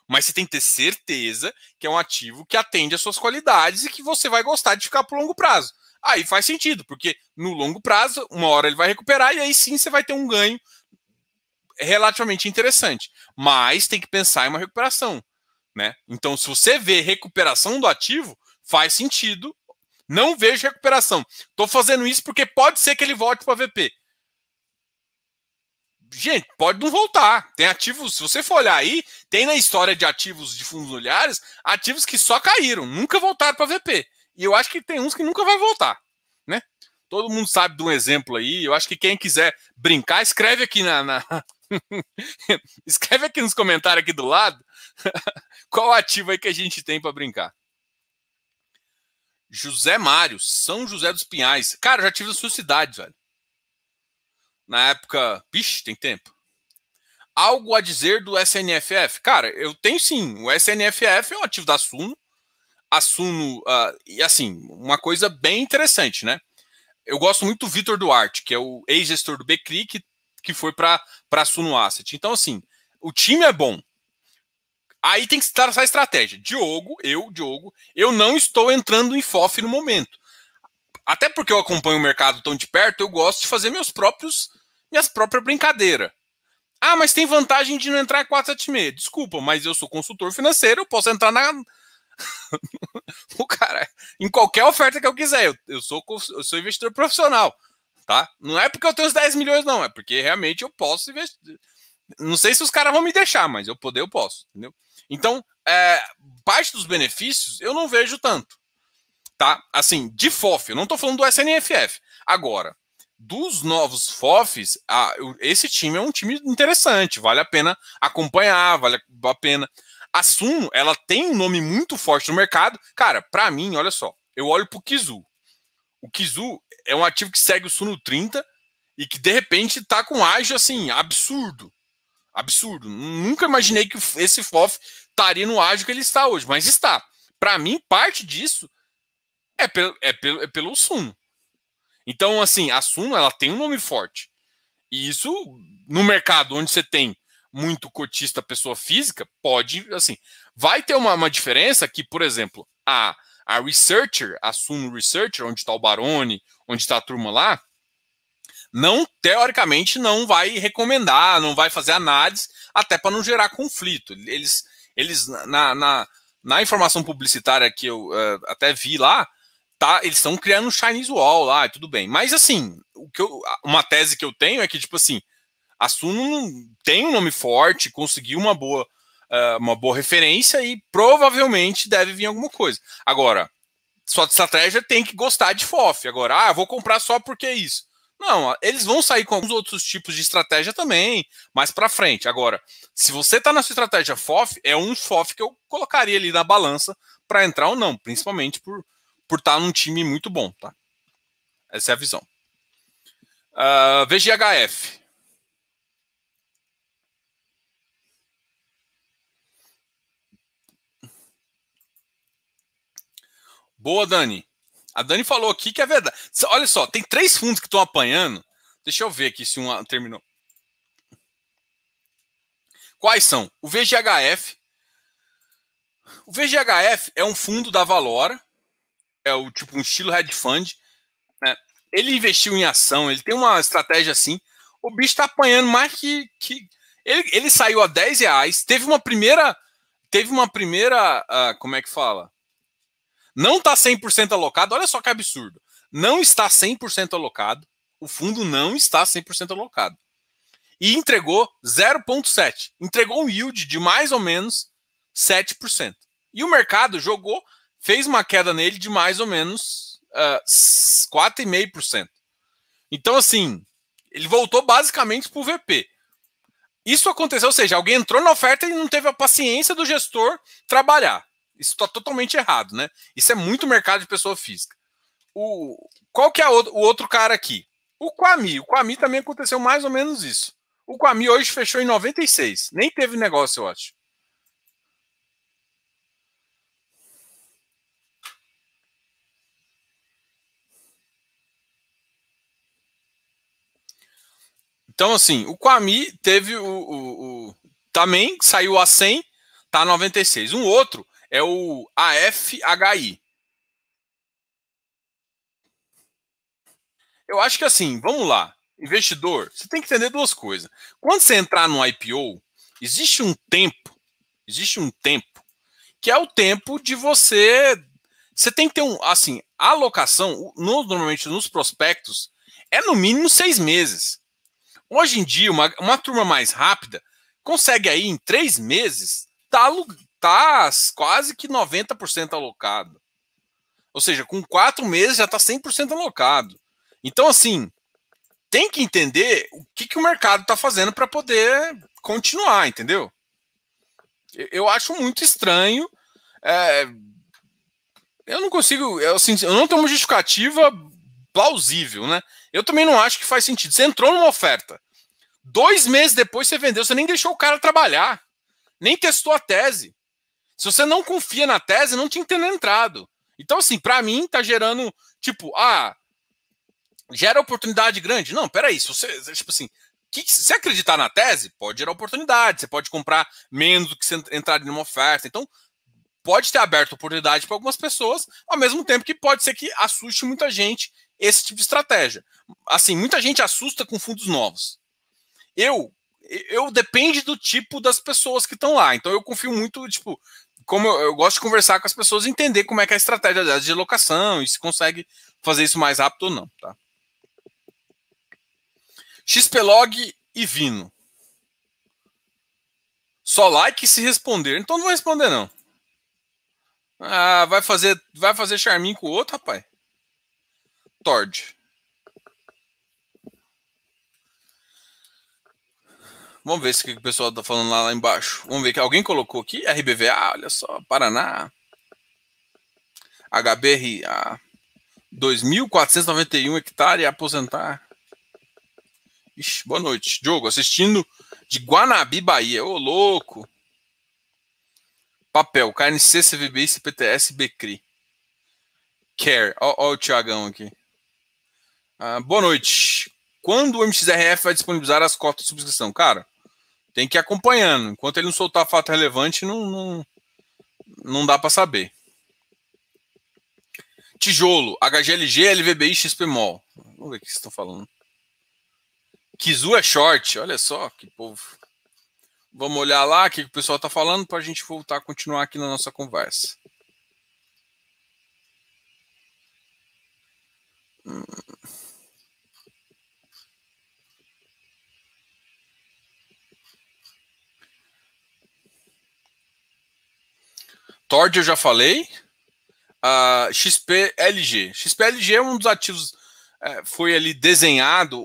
Mas você tem que ter certeza que é um ativo que atende às suas qualidades e que você vai gostar de ficar por longo prazo. Aí faz sentido, porque no longo prazo, uma hora ele vai recuperar e aí sim você vai ter um ganho relativamente interessante. Mas tem que pensar em uma recuperação. Né? Então, se você vê recuperação do ativo, faz sentido. Não vejo recuperação. Estou fazendo isso porque pode ser que ele volte para VP. Gente, pode não voltar. Tem ativos, se você for olhar aí, tem na história de ativos de fundos imobiliários, ativos que só caíram, nunca voltaram para VP. E eu acho que tem uns que nunca vai voltar, né? Todo mundo sabe de um exemplo aí. Eu acho que quem quiser brincar, escreve aqui na, na... *laughs* escreve aqui nos comentários aqui do lado *laughs* Qual ativo aí que a gente tem para brincar? José Mário, São José dos Pinhais. Cara, já tive na sua cidade, velho. Na época, bicho, tem tempo. Algo a dizer do SNFF? Cara, eu tenho sim. O SNFF é um ativo da Suno. A Suno, uh, e assim, uma coisa bem interessante, né? Eu gosto muito do Vitor Duarte, que é o ex-gestor do BCRI, que, que foi para a Suno Asset. Então, assim, o time é bom. Aí tem que estar essa estratégia. Diogo, eu, Diogo, eu não estou entrando em FOF no momento. Até porque eu acompanho o mercado tão de perto, eu gosto de fazer meus próprios minhas próprias brincadeiras. Ah, mas tem vantagem de não entrar em 476. Desculpa, mas eu sou consultor financeiro, eu posso entrar na. *laughs* o cara, em qualquer oferta que eu quiser. Eu, eu, sou, eu sou investidor profissional. tá? Não é porque eu tenho os 10 milhões, não. É porque realmente eu posso investir. Não sei se os caras vão me deixar, mas eu poder, eu posso. Entendeu? Então, é, parte dos benefícios eu não vejo tanto. Tá? Assim, de FOF, eu não estou falando do SNFF. Agora, dos novos FOFs, a, esse time é um time interessante, vale a pena acompanhar, vale a pena. A Sun, ela tem um nome muito forte no mercado. Cara, para mim, olha só, eu olho pro Kizu. O Kizu é um ativo que segue o Suno 30 e que de repente tá com ágio assim, absurdo. Absurdo. Nunca imaginei que esse FOF estaria no ágio que ele está hoje, mas está. Para mim, parte disso é pelo, é pelo, é pelo Suno. Então, assim, a Suno ela tem um nome forte. E isso, no mercado onde você tem muito cotista pessoa física, pode, assim, vai ter uma, uma diferença que, por exemplo, a, a Researcher, a Suno Researcher, onde está o Barone, onde está a turma lá, não teoricamente não vai recomendar, não vai fazer análise, até para não gerar conflito. Eles, eles na, na, na informação publicitária que eu uh, até vi lá, tá, eles estão criando um Chinese Wall lá, e tudo bem. Mas assim, o que eu, uma tese que eu tenho é que tipo assim, a Suno tem um nome forte, conseguiu uma boa uh, uma boa referência e provavelmente deve vir alguma coisa. Agora, sua estratégia tem que gostar de FOF. Agora, ah, eu vou comprar só porque é isso não, eles vão sair com alguns outros tipos de estratégia também, mais para frente. Agora, se você tá na sua estratégia FOF, é um FOF que eu colocaria ali na balança para entrar ou não, principalmente por por estar tá num time muito bom, tá? Essa é a visão. Uh, ah, VGHF. Boa, Dani. A Dani falou aqui que é verdade. Olha só, tem três fundos que estão apanhando. Deixa eu ver aqui se um terminou. Quais são? O VGHF. O VGHF é um fundo da Valora, é o tipo um estilo hedge fund. Né? Ele investiu em ação, ele tem uma estratégia assim. O bicho está apanhando mais que, que... Ele, ele, saiu a 10 reais, teve uma primeira, teve uma primeira, uh, como é que fala? Não está 100% alocado, olha só que absurdo. Não está 100% alocado, o fundo não está 100% alocado. E entregou 0,7. Entregou um yield de mais ou menos 7%. E o mercado jogou, fez uma queda nele de mais ou menos uh, ah, 4,5%. Então, assim, ele voltou basicamente para o VP. Isso aconteceu, ou seja, alguém entrou na oferta e não teve a paciência do gestor trabalhar. Isso está totalmente errado, né? Isso é muito mercado de pessoa física. O, qual que é o outro cara aqui? O Quami. O Quami também aconteceu mais ou menos isso. O Quami hoje fechou em 96. Nem teve negócio, eu acho. Então, assim, o Quami teve o, o, o, Também saiu a 100, tá a 96. Um outro é o AFHI. Eu acho que assim, vamos lá. Investidor, você tem que entender duas coisas. Quando você entrar no IPO, existe um tempo, existe um tempo, que é o tempo de você. Você tem que ter um. Assim, a alocação, normalmente nos prospectos, é no mínimo seis meses. Hoje em dia, uma, uma turma mais rápida consegue aí em três meses tá, tá quase que 90% alocado. Ou seja, com quatro meses já está 100% alocado. Então, assim, tem que entender o que, que o mercado está fazendo para poder continuar, entendeu? Eu, eu acho muito estranho. É, eu não consigo. Eu, assim, eu não tenho uma justificativa plausível, né? Eu também não acho que faz sentido. Você entrou numa oferta. Dois meses depois você vendeu, você nem deixou o cara trabalhar, nem testou a tese. Se você não confia na tese, não tinha que ter entrado. Então, assim, para mim, tá gerando, tipo, ah, gera oportunidade grande. Não, peraí, se você, tipo assim, que, se acreditar na tese, pode gerar oportunidade. Você pode comprar menos do que você entrar numa oferta. Então, pode ter aberto oportunidade para algumas pessoas, ao mesmo tempo que pode ser que assuste muita gente esse tipo de estratégia. Assim, muita gente assusta com fundos novos. Eu, eu depende do tipo das pessoas que estão lá. Então, eu confio muito, tipo, como eu, eu, gosto de conversar com as pessoas, entender como é que é a estratégia delas de locação e se consegue fazer isso mais rápido ou não, tá? XPlog e Vino. Só like se responder. Então não vou responder não. Ah, vai fazer, vai fazer charminho com o outro, rapaz. Tord. Vamos ver o que o pessoal tá falando lá, lá embaixo. Vamos ver que alguém colocou aqui. RBVA, olha só, Paraná. HBRA. 2.491 hectares a aposentar. Ixi, boa noite. Diogo, assistindo de Guanabi, Bahia. Ô, louco. Papel, KNC, CVBI, CPTS, BCRI. Care. Ó, ó o Tiagão aqui. Ah, boa noite. Quando o MXRF vai disponibilizar as cotas de subscrição? Cara, tem que ir acompanhando. Enquanto ele não soltar fato relevante, não, não, não dá para saber. Tijolo, HGLG, LVBI, XPMOL. Vamos ver o que vocês estão falando. Kizu é short, olha só que povo. Vamos olhar lá o que o pessoal está falando para a gente voltar a continuar aqui na nossa conversa. Hum. Tord eu já falei. a XPLG. XPLG é um dos ativos, é, foi ali desenhado.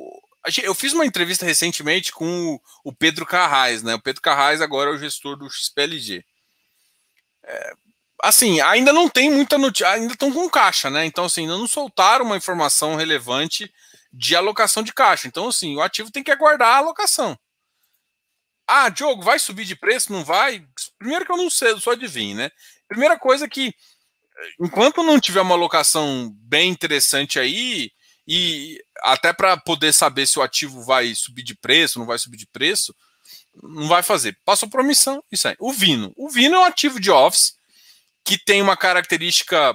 Eu fiz uma entrevista recentemente com o, o, Pedro Carrais, né? O Pedro Carrais agora é o gestor do XPLG. É, assim, ainda não tem muita notícia, ainda estão com caixa, né? Então, assim, ainda não soltaram uma informação relevante de alocação de caixa. Então, assim, o ativo tem que aguardar a alocação. Ah, Diogo, vai subir de preço? Não vai? Primeiro que eu não sei, eu só adivinho, né? Primeira coisa que, eh, enquanto não tiver uma locação bem interessante aí, e até para poder saber se o ativo vai subir de preço, não vai subir de preço, não vai fazer. Passou por omissão, isso aí. O Vino. O Vino é um ativo de office que tem uma característica.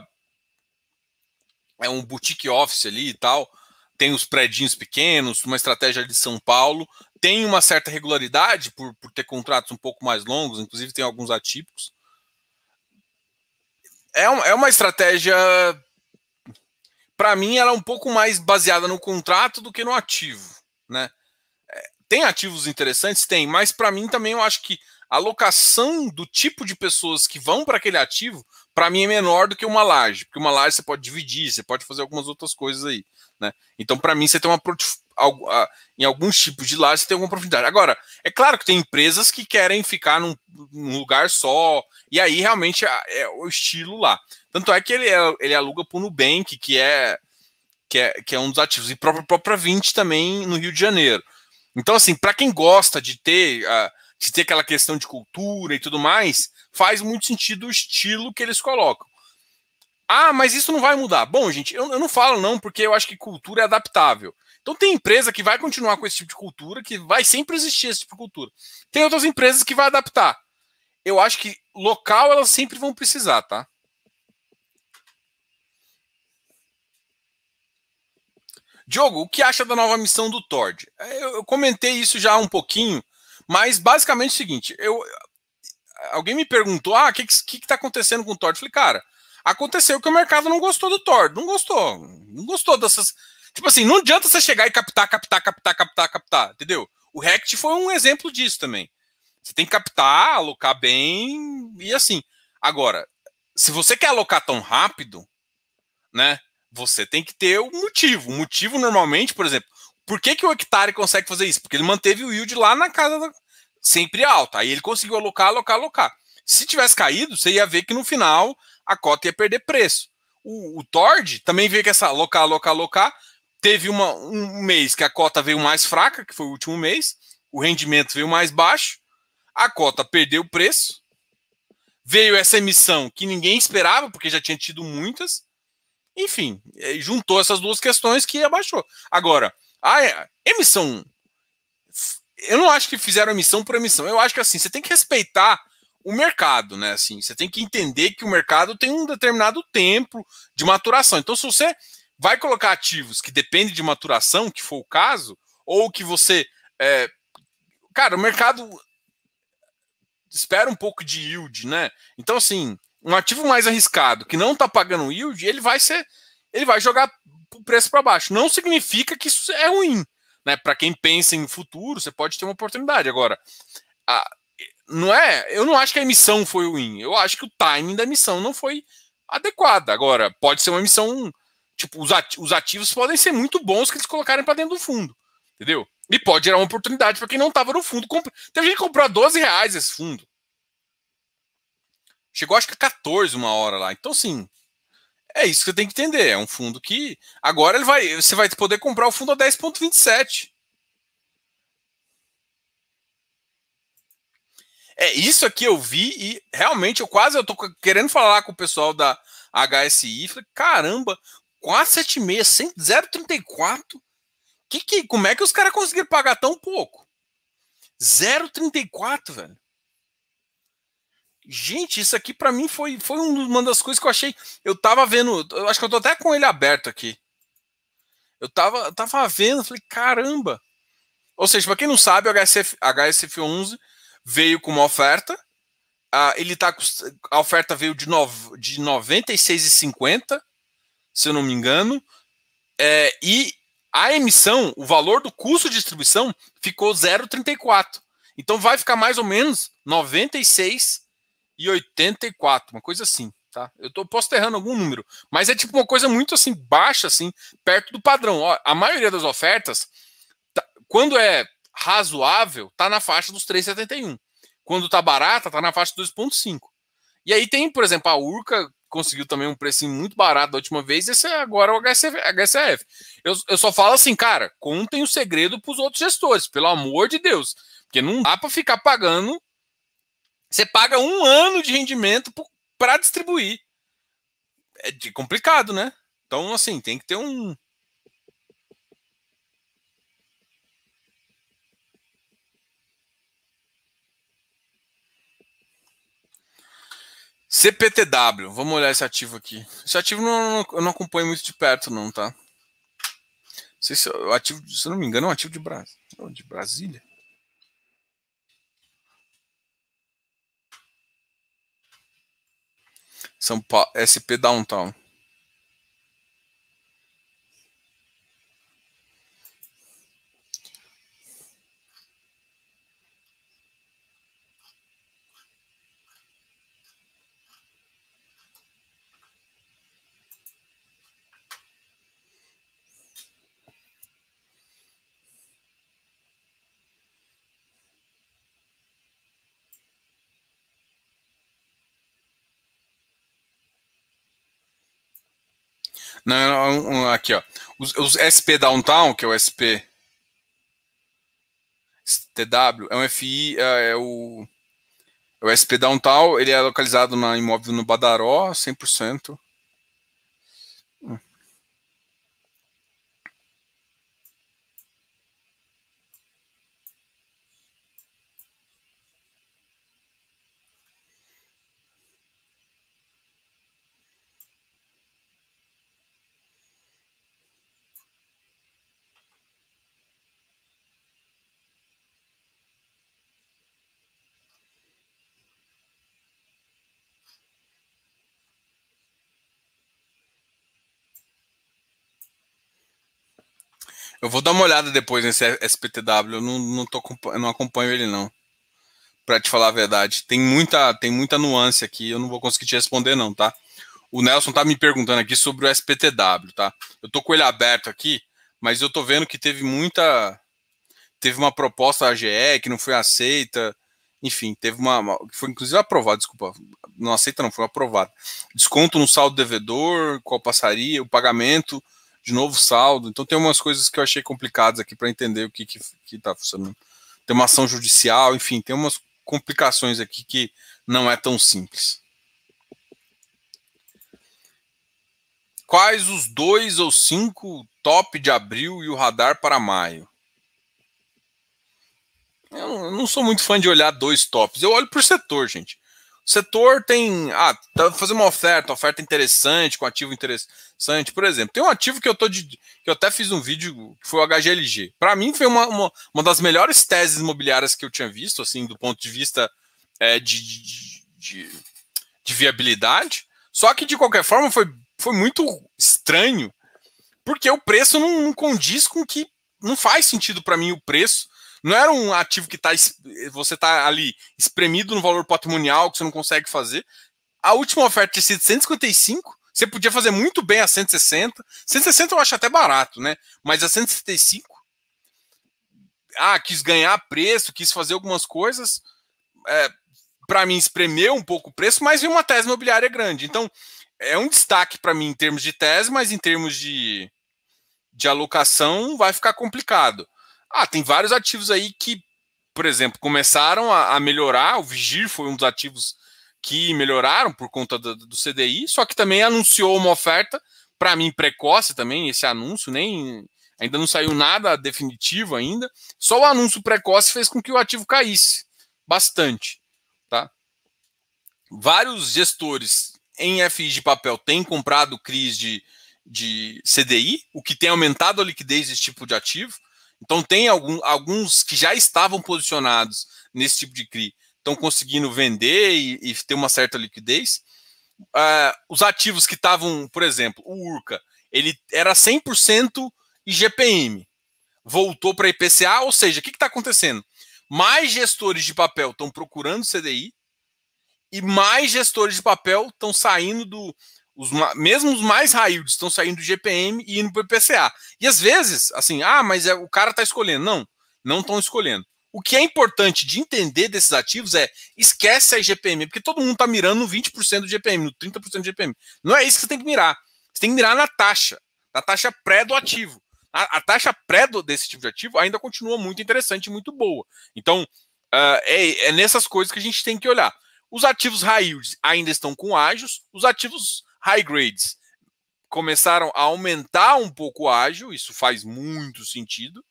É um boutique office ali e tal. Tem os predinhos pequenos, uma estratégia de São Paulo tem uma certa regularidade por, por ter contratos um pouco mais longos, inclusive tem alguns atípicos. É, um, é uma estratégia. Para mim, ela é um pouco mais baseada no contrato do que no ativo. Né? É, tem ativos interessantes? Tem, mas para mim também eu acho que a locação do tipo de pessoas que vão para aquele ativo, para mim é menor do que uma laje, porque uma laje você pode dividir, você pode fazer algumas outras coisas aí, né? Então, para mim, você tem uma ah, em alguns tipos de lajes, tem alguma profundidade. Agora, é claro que tem empresas que querem ficar num, num lugar só, e aí realmente é, é o estilo lá. Tanto é que ele, é, ele aluga para o Nubank, que é, que é, que é um dos ativos, e própria, própria 20 também no Rio de Janeiro. Então, assim, para quem gosta de ter, ah, de ter aquela questão de cultura e tudo mais, faz muito sentido o estilo que eles colocam. Ah, mas isso não vai mudar. Bom, gente, eu, eu não falo não, porque eu acho que cultura é adaptável. Então tem empresa que vai continuar com esse tipo de cultura, que vai sempre existir esse tipo de cultura. Tem outras empresas que vai adaptar. Eu acho que local elas sempre vão precisar, tá? Diogo, o que acha da nova missão do Tord? É, eu, comentei isso já um pouquinho, mas basicamente é o seguinte: eu, alguém me perguntou, ah, o que está que, que tá acontecendo com o Tord? Eu falei, cara, aconteceu que o mercado não gostou do Tord, não gostou, não gostou dessas Tipo assim, não adianta você chegar e captar, captar, captar, captar, captar, entendeu? O Rect foi um exemplo disso também. Você tem que captar, alocar bem e assim. Agora, se você quer alocar tão rápido, né? Você tem que ter um motivo. O motivo, normalmente, por exemplo, por que, que o hectare consegue fazer isso? Porque ele manteve o yield lá na casa da... sempre alta. Aí ele conseguiu alocar, alocar, alocar. Se tivesse caído, você ia ver que no final a cota ia perder preço. O, o Tord também veio com essa alocar, alocar, alocar teve uma, um mês que a cota veio mais fraca, que foi o último mês, o rendimento veio mais baixo, a cota perdeu o preço, veio essa emissão que ninguém esperava, porque já tinha tido muitas, enfim, eh, juntou essas duas questões que abaixou. Agora, a eh, emissão. Eu não acho que fizeram emissão por emissão. Eu acho que assim, você tem que respeitar o mercado, né? Assim, você tem que entender que o mercado tem um determinado tempo de maturação. Então, se você vai colocar ativos que dependem de maturação, que for o caso, ou que você. É, cara, o mercado espera um pouco de yield, né? Então, assim, um ativo mais arriscado que não está pagando yield, ele vai ser. Ele vai jogar o preço para baixo. Não significa que isso é ruim. Né? Para quem pensa em futuro, você pode ter uma oportunidade. Agora, a, não é. Eu não acho que a emissão foi ruim. Eu acho que o timing da emissão não foi adequada. Agora, pode ser uma emissão Tipo, os ativos podem ser muito bons que eles colocarem para dentro do fundo, entendeu? E pode gerar uma oportunidade para quem não estava no fundo. Comp... Teve gente que comprou a 12 reais esse fundo. Chegou acho que a 14 uma hora lá. Então, sim, é isso que você tem que entender. É um fundo que. Agora ele vai. Você vai poder comprar o fundo a 10,27. É isso aqui eu vi e realmente eu quase eu tô querendo falar com o pessoal da HSI. Falei, caramba, 476, 034. Que, que, como é que os caras conseguiram pagar tão pouco? 0,34, velho. Gente, isso aqui para mim foi, foi uma das coisas que eu achei. Eu tava vendo, eu acho que eu tô até com ele aberto aqui. Eu tava, eu tava vendo, falei, caramba. Ou seja, para quem não sabe, o HSF, HSF11 veio com uma oferta. a ah, ele tá, a oferta veio de, de 96,50 se eu não me engano, é, e a emissão, o valor do custo de distribuição ficou 0,34. Então vai ficar mais ou menos 96,84, e uma coisa assim, tá? Eu tô, posso estar errando algum número, mas é tipo uma coisa muito assim baixa, assim, perto do padrão. Ó, a maioria das ofertas, tá, quando é razoável, tá na faixa dos 3,71. Quando tá barata, tá na faixa dos 2,5. E aí tem, por exemplo, a Urca conseguiu também um precinho muito barato da última vez, esse é agora o HCF. Eu, eu só falo assim, cara, contem o segredo para os outros gestores, pelo amor de Deus. Porque não dá para ficar pagando. Você paga um ano de rendimento para distribuir. É de complicado, né? Então, assim, tem que ter um, CPTW, vamos olhar esse ativo aqui. Esse ativo não, não, eu não acompanho muito de perto, não, tá? Não sei se o ativo, se eu não me engano, é um ativo de, Bra... de Brasília. São Paulo, SP Downtown. Não, aqui, ó. Os, os SP Downtown, que é o SP TW, é um FI, é, é o, é o SP Downtown, ele é localizado na imóvel no Badaró, 100%. Eu vou dar uma olhada depois nesse SPTW. Eu não, não, tô, não acompanho ele, não. Pra te falar a verdade. Tem muita, tem muita nuance aqui. Eu não vou conseguir te responder, não, tá? O Nelson tá me perguntando aqui sobre o SPTW, tá? Eu tô com ele aberto aqui, mas eu tô vendo que teve muita. Teve uma proposta AGE que não foi aceita. Enfim, teve uma. uma foi inclusive aprovada, desculpa. Não aceita, não, foi aprovada. Desconto no saldo devedor, qual passaria, o pagamento de novo saldo. Então tem umas coisas que eu achei complicadas aqui para entender o que que, que tá funcionando. Tem uma ação judicial, enfim, tem umas complicações aqui que não é tão simples. Quais os dois ou cinco top de abril e o radar para maio? Eu não sou muito fã de olhar dois tops. Eu olho por setor, gente setor tem. Ah, tá fazendo uma oferta, uma oferta interessante, com ativo interessante. Por exemplo, tem um ativo que eu tô de. que eu até fiz um vídeo que foi o HGLG. Para mim foi uma, uma, uma, das melhores teses imobiliárias que eu tinha visto, assim, do ponto de vista é, de, de, de, de viabilidade. Só que, de qualquer forma, foi, foi muito estranho, porque o preço não, não condiz com que. Não faz sentido para mim o preço não era um ativo que tá, você está ali espremido no valor patrimonial que você não consegue fazer. A última oferta tinha sido 155, você podia fazer muito bem a 160. 160 eu acho até barato, né? Mas a 175, ah, quis ganhar preço, quis fazer algumas coisas. É, para mim, espremeu um pouco o preço, mas vi uma tese imobiliária grande. Então, é um destaque para mim em termos de tese, mas em termos de, de alocação vai ficar complicado. Ah, tem vários ativos aí que, por exemplo, começaram a, a melhorar. O Vigir foi um dos ativos que melhoraram por conta do, do CDI, só que também anunciou uma oferta, para mim precoce também, esse anúncio, nem ainda não saiu nada definitivo ainda. Só o anúncio precoce fez com que o ativo caísse bastante, tá? Vários gestores em FI de papel têm comprado CRIs de, de CDI, o que tem aumentado a liquidez desse tipo de ativo. Então, tem algum, alguns que já estavam posicionados nesse tipo de CRI, estão conseguindo vender e, e, ter uma certa liquidez. Uh, os ativos que estavam, por exemplo, o URCA, ele era 100% IGPM, voltou para IPCA, ou seja, o que está acontecendo? Mais gestores de papel estão procurando CDI e mais gestores de papel estão saindo do, os, mesmo os mais raios estão saindo do GPM e indo para o PCA. E às vezes, assim, ah, mas é, o cara está escolhendo. Não, não estão escolhendo. O que é importante de entender desses ativos é esquece a GPM porque todo mundo está mirando no 20% do GPM, no 30% do GPM. Não é isso que você tem que mirar. Você tem que mirar na taxa, na taxa pré do ativo. A, a taxa pré do, desse tipo de ativo ainda continua muito interessante, muito boa. Então, uh, é, é, nessas coisas que a gente tem que olhar. Os ativos raízes ainda estão com ágios, os ativos high grades começaram a aumentar um pouco o ágio, isso faz muito sentido.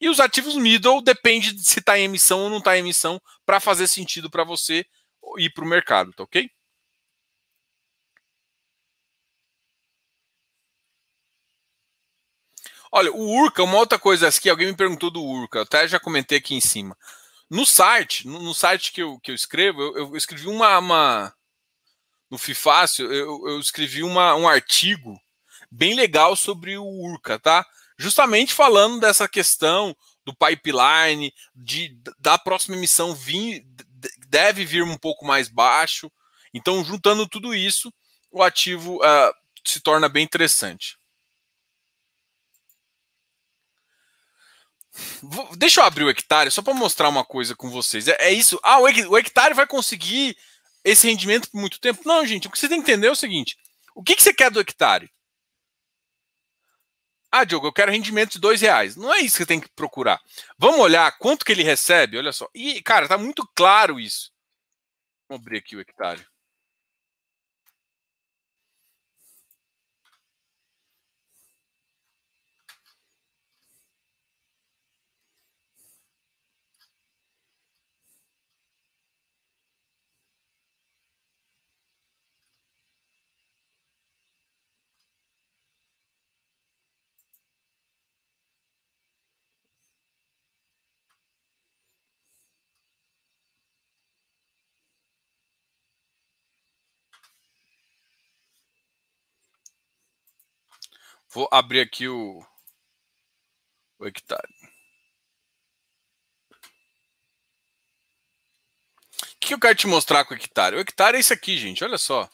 E os ativos middle depende de se está em emissão ou não está em emissão para fazer sentido para você ir para o mercado, tá ok? Olha, o Urca, uma outra coisa aqui, alguém me perguntou do Urca, até já comentei aqui em cima. No site, no, site que eu, que eu escrevo, eu, eu escrevi uma, uma, no Fifácio, eu, eu escrevi uma, um artigo bem legal sobre o Urca, tá? Justamente falando dessa questão do pipeline, de, da próxima emissão vir, deve vir um pouco mais baixo. Então, juntando tudo isso, o ativo uh, se torna bem interessante. Vou, deixa eu abrir o hectare só para mostrar uma coisa com vocês. É, é isso. Ah, o, hectare vai conseguir esse rendimento por muito tempo. Não, gente, o que você tem que entender é o seguinte: o que, que você quer do hectare? Ah, Diogo, eu quero rendimento de dois reais. Não é isso que você tem que procurar. Vamos olhar quanto que ele recebe, olha só. E, cara, tá muito claro isso. Vamos abrir aqui o hectare. Vou abrir aqui o, o hectare. O que eu quero te mostrar com o hectare? O hectare é isso aqui, gente. Olha só.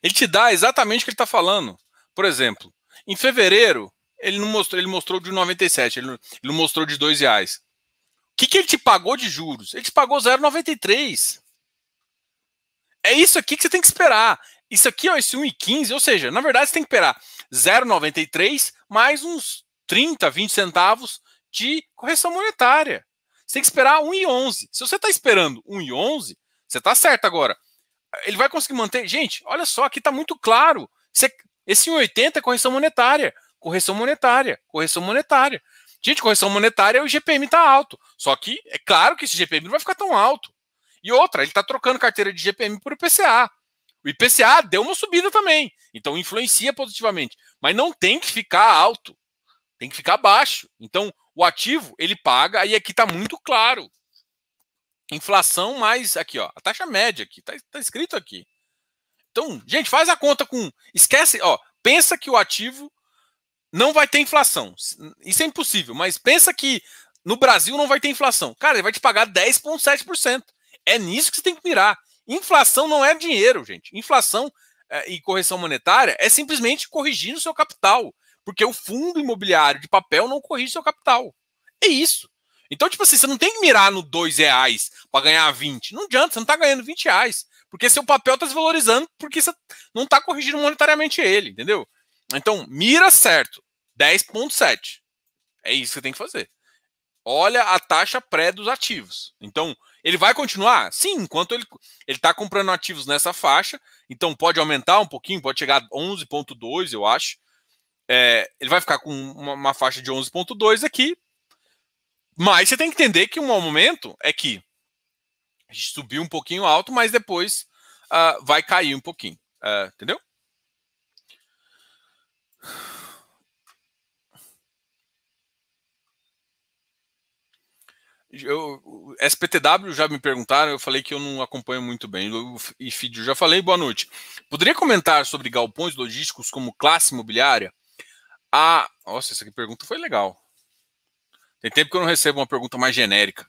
Ele te dá exatamente o que ele está falando. Por exemplo, em fevereiro, ele não mostrou, ele mostrou de 97, ele não, ele não mostrou de dois reais. O que, que ele te pagou de juros? Ele te pagou 0,93. É isso aqui que você tem que esperar. Isso aqui ó, esse 1,15, ou seja, na verdade você tem que esperar 0,93 mais uns 30, 20 centavos de correção monetária. Você tem que esperar 1,11. Se você está esperando 1,11, você está certo agora. Ele vai conseguir manter. Gente, olha só, aqui está muito claro. Esse 1,80 é correção monetária, correção monetária, correção monetária. Gente, correção monetária, o GPM está alto. Só que é claro que esse GPM não vai ficar tão alto. E outra, ele está trocando carteira de GPM por IPCA. O IPCA deu uma subida também, então influencia positivamente, mas não tem que ficar alto, tem que ficar baixo. Então o ativo ele paga e aqui está muito claro, inflação mais aqui ó, a taxa média aqui está tá escrito aqui. Então gente faz a conta com, esquece ó, pensa que o ativo não vai ter inflação, isso é impossível, mas pensa que no Brasil não vai ter inflação. Cara, ele vai te pagar 10,7%. É nisso que você tem que mirar. Inflação não é dinheiro, gente. Inflação eh, e correção monetária é simplesmente corrigir o seu capital, porque o fundo imobiliário de papel não corrige seu capital. É isso. Então, tipo assim, você não tem que mirar no dois reais para ganhar 20. Não adianta, você não está ganhando 20 reais. Porque seu papel está desvalorizando porque você não está corrigindo monetariamente ele, entendeu? Então, mira certo. 10,7. É isso que você tem que fazer. Olha a taxa pré dos ativos. Então, ele vai continuar? Sim, enquanto ele está comprando ativos nessa faixa, então pode aumentar um pouquinho, pode chegar a 11,2, eu acho. É, ele vai ficar com uma, uma faixa de 11,2 aqui. Mas você tem que entender que um momento é que a gente subiu um pouquinho alto, mas depois uh, vai cair um pouquinho. Uh, entendeu? Eu, SPTW já me perguntaram, eu falei que eu não acompanho muito bem. E Fidio, já falei, boa noite. Poderia comentar sobre galpões logísticos como classe imobiliária? Ah, nossa, essa pergunta foi legal. Tem tempo que eu não recebo uma pergunta mais genérica.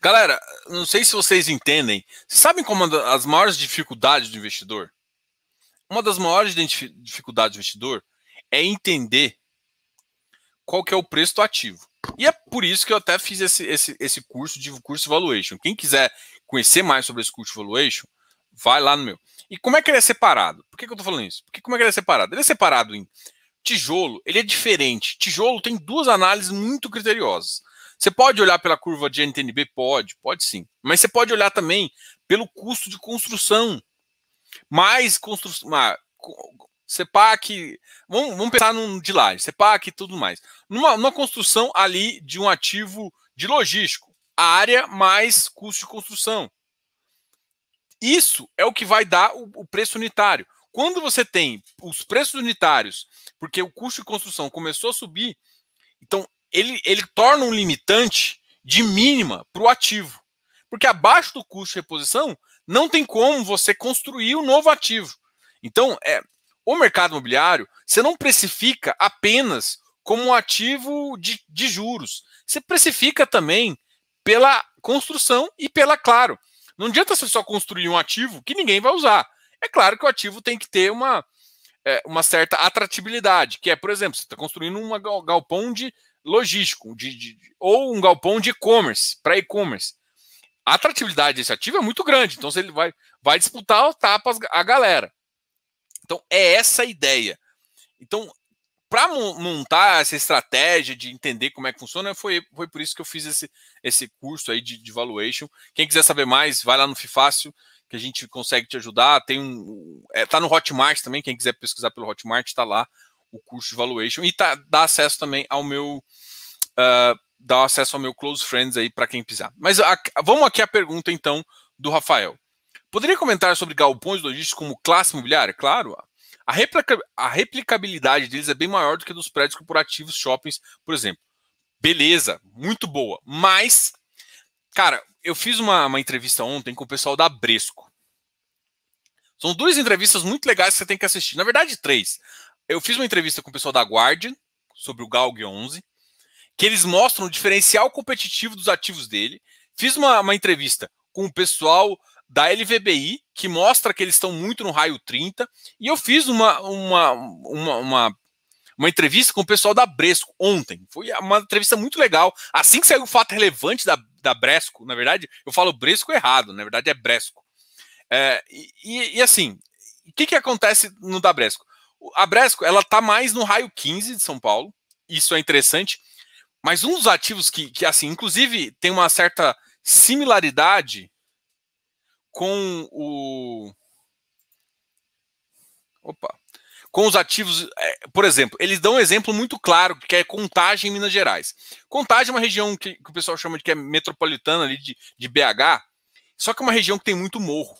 Galera, não sei se vocês entendem. Sabem como as maiores dificuldades do investidor? Uma das maiores dificuldades do investidor é entender qual que é o preço do ativo. E é por isso que eu até fiz esse, esse, esse curso de curso valuation. Quem quiser conhecer mais sobre esse curso valuation, vai lá no meu. E como é que ele é separado? Por que, que eu estou falando isso? Porque como é que ele é separado? Ele é separado em tijolo, ele é diferente. Tijolo tem duas análises muito criteriosas. Você pode olhar pela curva de NTNB? Pode, pode sim. Mas você pode olhar também pelo custo de construção. Mais construção. Ah, CEPAC. Vamos, vamos pensar num de laje, CEPAC e tudo mais. Numa, numa construção ali de um ativo de logístico, área mais custo de construção. Isso é o que vai dar o, o preço unitário. Quando você tem os preços unitários, porque o custo de construção começou a subir, então ele, ele torna um limitante de mínima para o ativo. Porque abaixo do custo de reposição, não tem como você construir um novo ativo. Então, é, o mercado imobiliário, você não precifica apenas como um ativo de, de juros. Você precifica também pela construção e pela, claro. Não adianta você só construir um ativo que ninguém vai usar. É claro que o ativo tem que ter uma, é, uma certa atratividade que é, por exemplo, você está construindo um galpão de logístico, de, de, ou um galpão de e-commerce, para e-commerce. A atratividade desse ativo é muito grande, então ele vai, vai disputar o tapa a galera. Então, é essa a ideia. Então, para montar essa estratégia de entender como é que funciona, foi, foi por isso que eu fiz esse, esse curso aí de, de valuation. Quem quiser saber mais, vai lá no Fifácio, que a gente consegue te ajudar. Tem um. É, tá no Hotmart também, quem quiser pesquisar pelo Hotmart, está lá o curso de valuation e tá, dá acesso também ao meu uh, dá acesso ao meu close friends aí para quem pisar. Mas a, vamos aqui à pergunta então do Rafael. Poderia comentar sobre galpões logísticos como classe imobiliária? Claro, a, replica, a replicabilidade deles é bem maior do que dos prédios corporativos, shoppings, por exemplo. Beleza, muito boa. Mas, cara, eu fiz uma, uma entrevista ontem com o pessoal da Bresco. São duas entrevistas muito legais que você tem que assistir. Na verdade, três eu fiz uma entrevista com o pessoal da Guardian sobre o Galg 11, que eles mostram o diferencial competitivo dos ativos dele. Fiz uma, uma entrevista com o pessoal da LVBI, que mostra que eles estão muito no raio 30, e eu fiz uma, uma, uma, uma, uma entrevista com o pessoal da Bresco ontem. Foi uma entrevista muito legal. Assim que saiu o fato relevante da, da Bresco, na verdade, eu falo Bresco errado, na verdade é Bresco. É, e, e, assim, o que, que acontece no da Bresco? A Bresco, ela está mais no raio 15 de São Paulo, isso é interessante, mas um dos ativos que, que assim, inclusive tem uma certa similaridade com o. Opa. Com os ativos, é, por exemplo, eles dão um exemplo muito claro que é Contagem em Minas Gerais. Contagem é uma região que, que o pessoal chama de que é metropolitana ali de, de BH, só que é uma região que tem muito morro.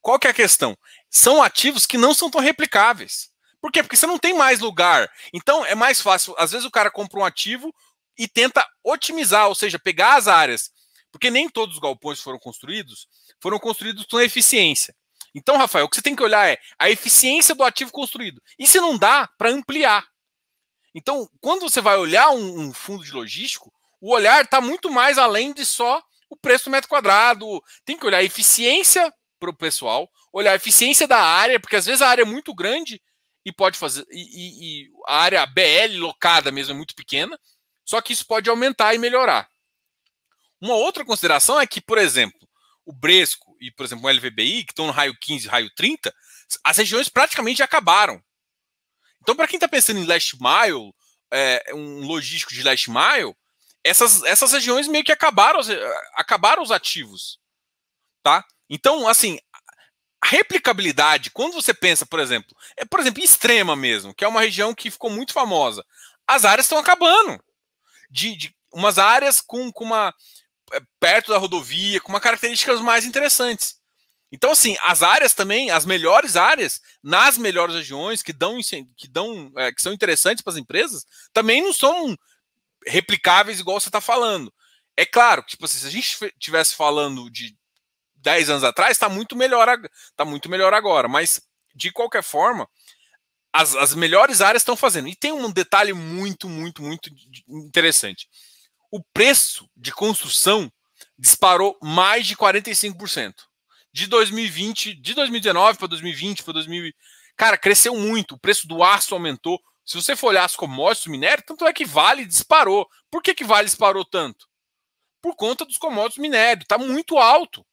Qual que é a questão? são ativos que não são tão replicáveis. Por quê? Porque você não tem mais lugar. Então é mais fácil. Às vezes o cara compra um ativo e tenta otimizar, ou seja, pegar as áreas. Porque nem todos os galpões foram construídos, foram construídos com eficiência. Então, Rafael, o que você tem que olhar é a eficiência do ativo construído. E se não dá, para ampliar. Então, quando você vai olhar um, um fundo de logístico, o olhar está muito mais além de só o preço do metro quadrado. Tem que olhar a eficiência para o pessoal, olhar a eficiência da área, porque às vezes a área é muito grande e pode fazer. E, e, e a área BL locada mesmo é muito pequena, só que isso pode aumentar e melhorar. Uma outra consideração é que, por exemplo, o Bresco e, por exemplo, o LVBI, que estão no raio 15 raio 30, as regiões praticamente acabaram. Então, para quem está pensando em last mile, é, um logístico de last mile, essas, essas regiões meio que acabaram, acabaram os ativos. Tá? Então, assim, a replicabilidade, quando você pensa, por exemplo, é, por exemplo, extrema mesmo, que é uma região que ficou muito famosa, as áreas estão acabando. De, de, umas áreas com, com uma é, perto da rodovia, com uma características mais interessantes. Então, assim, as áreas também, as melhores áreas, nas melhores regiões que dão, que dão, é, que são interessantes para as empresas, também não são replicáveis igual você está falando. É claro que, tipo, assim, se a gente estivesse falando de 10 anos atrás, está muito melhor, tá muito melhor agora. Mas de qualquer forma, as, as melhores áreas estão fazendo. E tem um detalhe muito, muito, muito interessante. O preço de construção disparou mais de 45%. De 2020, de 2019 para 2020, para 2000, cara, cresceu muito. O preço do aço aumentou. Se você for olhar as commodities, minério, tanto é que Vale disparou. Por que que Vale disparou tanto? Por conta dos commodities minério, está muito alto.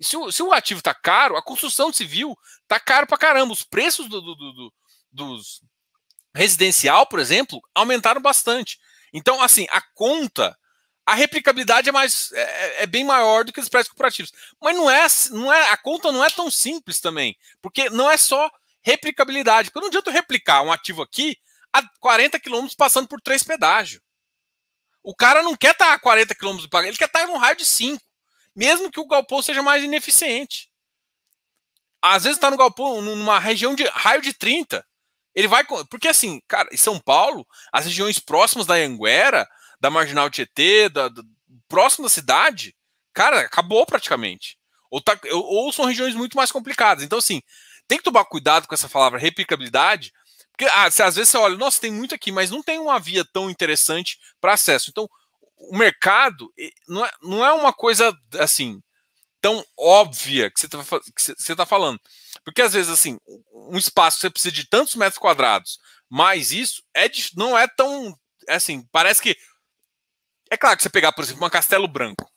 Se o, se o ativo está caro, a construção civil está caro para caramba. Os preços do, do, do, dos residencial, por exemplo, aumentaram bastante. Então, assim, a conta, a replicabilidade é mais é, é, é bem maior do que os preços corporativos. Mas não é, assim, não é a conta não é tão simples também, porque não é só replicabilidade. Porque não adianta eu replicar um ativo aqui a 40 km passando por três pedágios. O cara não quer estar tá a 40 km de pagar, ele quer estar tá em um raio de 5 mesmo que o galpão seja mais ineficiente. Às vezes está no galpão, numa região de raio de 30. Ele vai. Porque assim, cara, em São Paulo, as regiões próximas da Anguera, da Marginal Tietê, da, da, próximo da cidade, cara, acabou praticamente. Ou, tá, ou são regiões muito mais complicadas. Então, assim, tem que tomar cuidado com essa palavra replicabilidade, porque ah, às vezes você olha, nossa, tem muito aqui, mas não tem uma via tão interessante para acesso. Então, o mercado não é, não é uma coisa assim tão óbvia que você está tá falando. Porque às vezes, assim, um espaço você precisa de tantos metros quadrados, mas isso é não é tão. É assim, parece que. É claro que você pegar, por exemplo, uma Castelo Branco.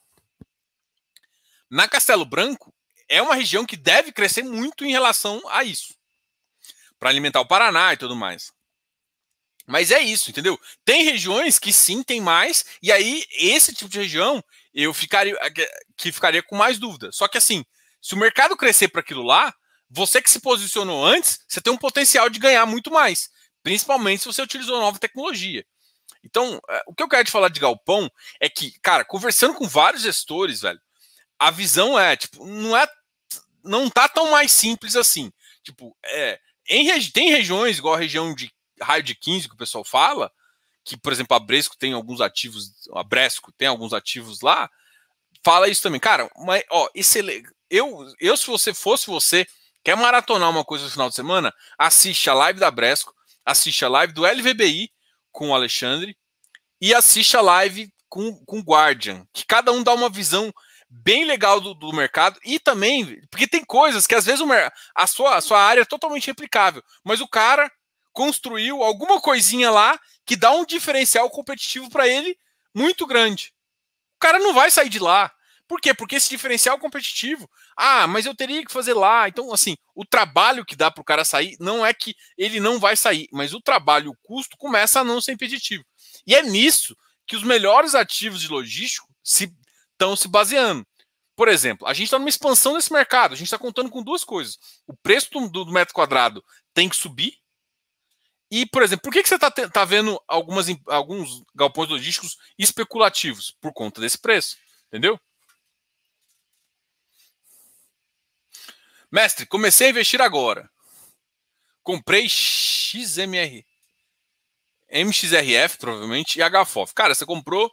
Na Castelo Branco, é uma região que deve crescer muito em relação a isso. Para alimentar o Paraná e tudo mais. Mas é isso, entendeu? Tem regiões que sim, tem mais, e aí esse tipo de região eu ficaria que ficaria com mais dúvida. Só que assim, se o mercado crescer para aquilo lá, você que se posicionou antes, você tem um potencial de ganhar muito mais, principalmente se você utilizou nova tecnologia. Então, é, o que eu quero te falar de galpão é que, cara, conversando com vários gestores, velho, a visão é, tipo, não é não tá tão mais simples assim. Tipo, é, em, tem regiões, igual a região de raio de 15 que o pessoal fala, que, por exemplo, a Bresco tem alguns ativos, a Bresco tem alguns ativos lá, fala isso também. Cara, mas, ó, excelente. Eu, eu, se você fosse você, quer maratonar uma coisa no final de semana, assiste a live da Bresco, assiste a live do LVBI com o Alexandre e assiste a live com, com o Guardian, que cada um dá uma visão bem legal do, do, mercado e também, porque tem coisas que às vezes o, a, sua, a sua área é totalmente replicável, mas o cara construiu alguma coisinha lá que dá um diferencial competitivo para ele muito grande. O cara não vai sair de lá. Por quê? Porque esse diferencial competitivo. Ah, mas eu teria que fazer lá. Então, assim, o trabalho que dá para o cara sair não é que ele não vai sair, mas o trabalho, o custo, começa a não ser impeditivo. E é nisso que os melhores ativos de logístico estão se, se baseando. Por exemplo, a gente está numa expansão desse mercado, a gente está contando com duas coisas. O preço do, do metro quadrado tem que subir, e, por exemplo, por que, que você está tá vendo algumas, alguns galpões logísticos especulativos? Por conta desse preço, entendeu? Mestre, comecei a investir agora. Comprei XMR. MXRF, provavelmente, e HFOF. Cara, você comprou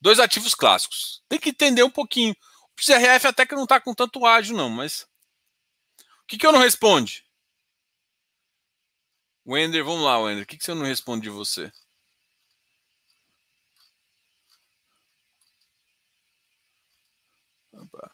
dois ativos clássicos. Tem que entender um pouquinho. O XRF até que não está com tanto ágio, não, mas. O que, que eu não responde? Wender, vamos lá, Wender. O que, que você não responde de você? Opa.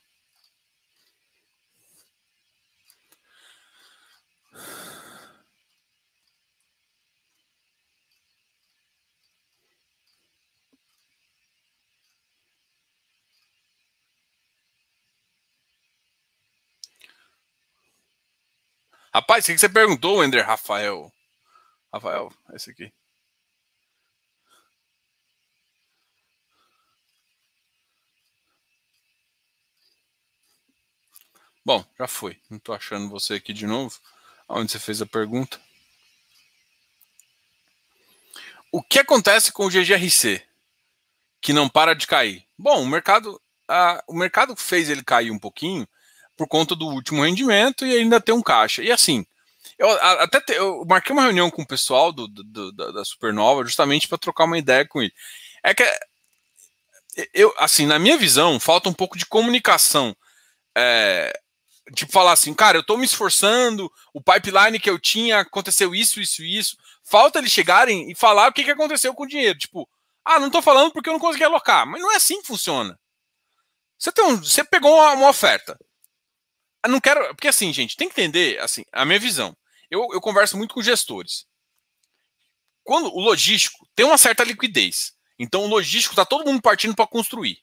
Rapaz, o que você perguntou, Wender Rafael? Rafael, esse aqui. Bom, já foi. Não estou achando você aqui de novo. Onde você fez a pergunta? O que acontece com o GGRC, que não para de cair? Bom, o mercado, o mercado fez ele cair um pouquinho por conta do último rendimento e ainda tem um caixa. E assim, eu até te, eu marquei uma reunião com o pessoal do, do, do da Supernova justamente para trocar uma ideia com ele. É que é, eu, assim, na minha visão, falta um pouco de comunicação. É, tipo, falar assim, cara, eu estou me esforçando, o pipeline que eu tinha, aconteceu isso, isso, isso. Falta eles chegarem e falar o que, que aconteceu com o dinheiro. Tipo, ah, não estou falando porque eu não consegui alocar. Mas não é assim que funciona. Você, tem um, você pegou uma, uma oferta. Ah, não quero. Porque assim, gente, tem que entender assim, a minha visão. Eu, eu converso muito com gestores. Quando o logístico tem uma certa liquidez. Então o logístico está todo mundo partindo para construir.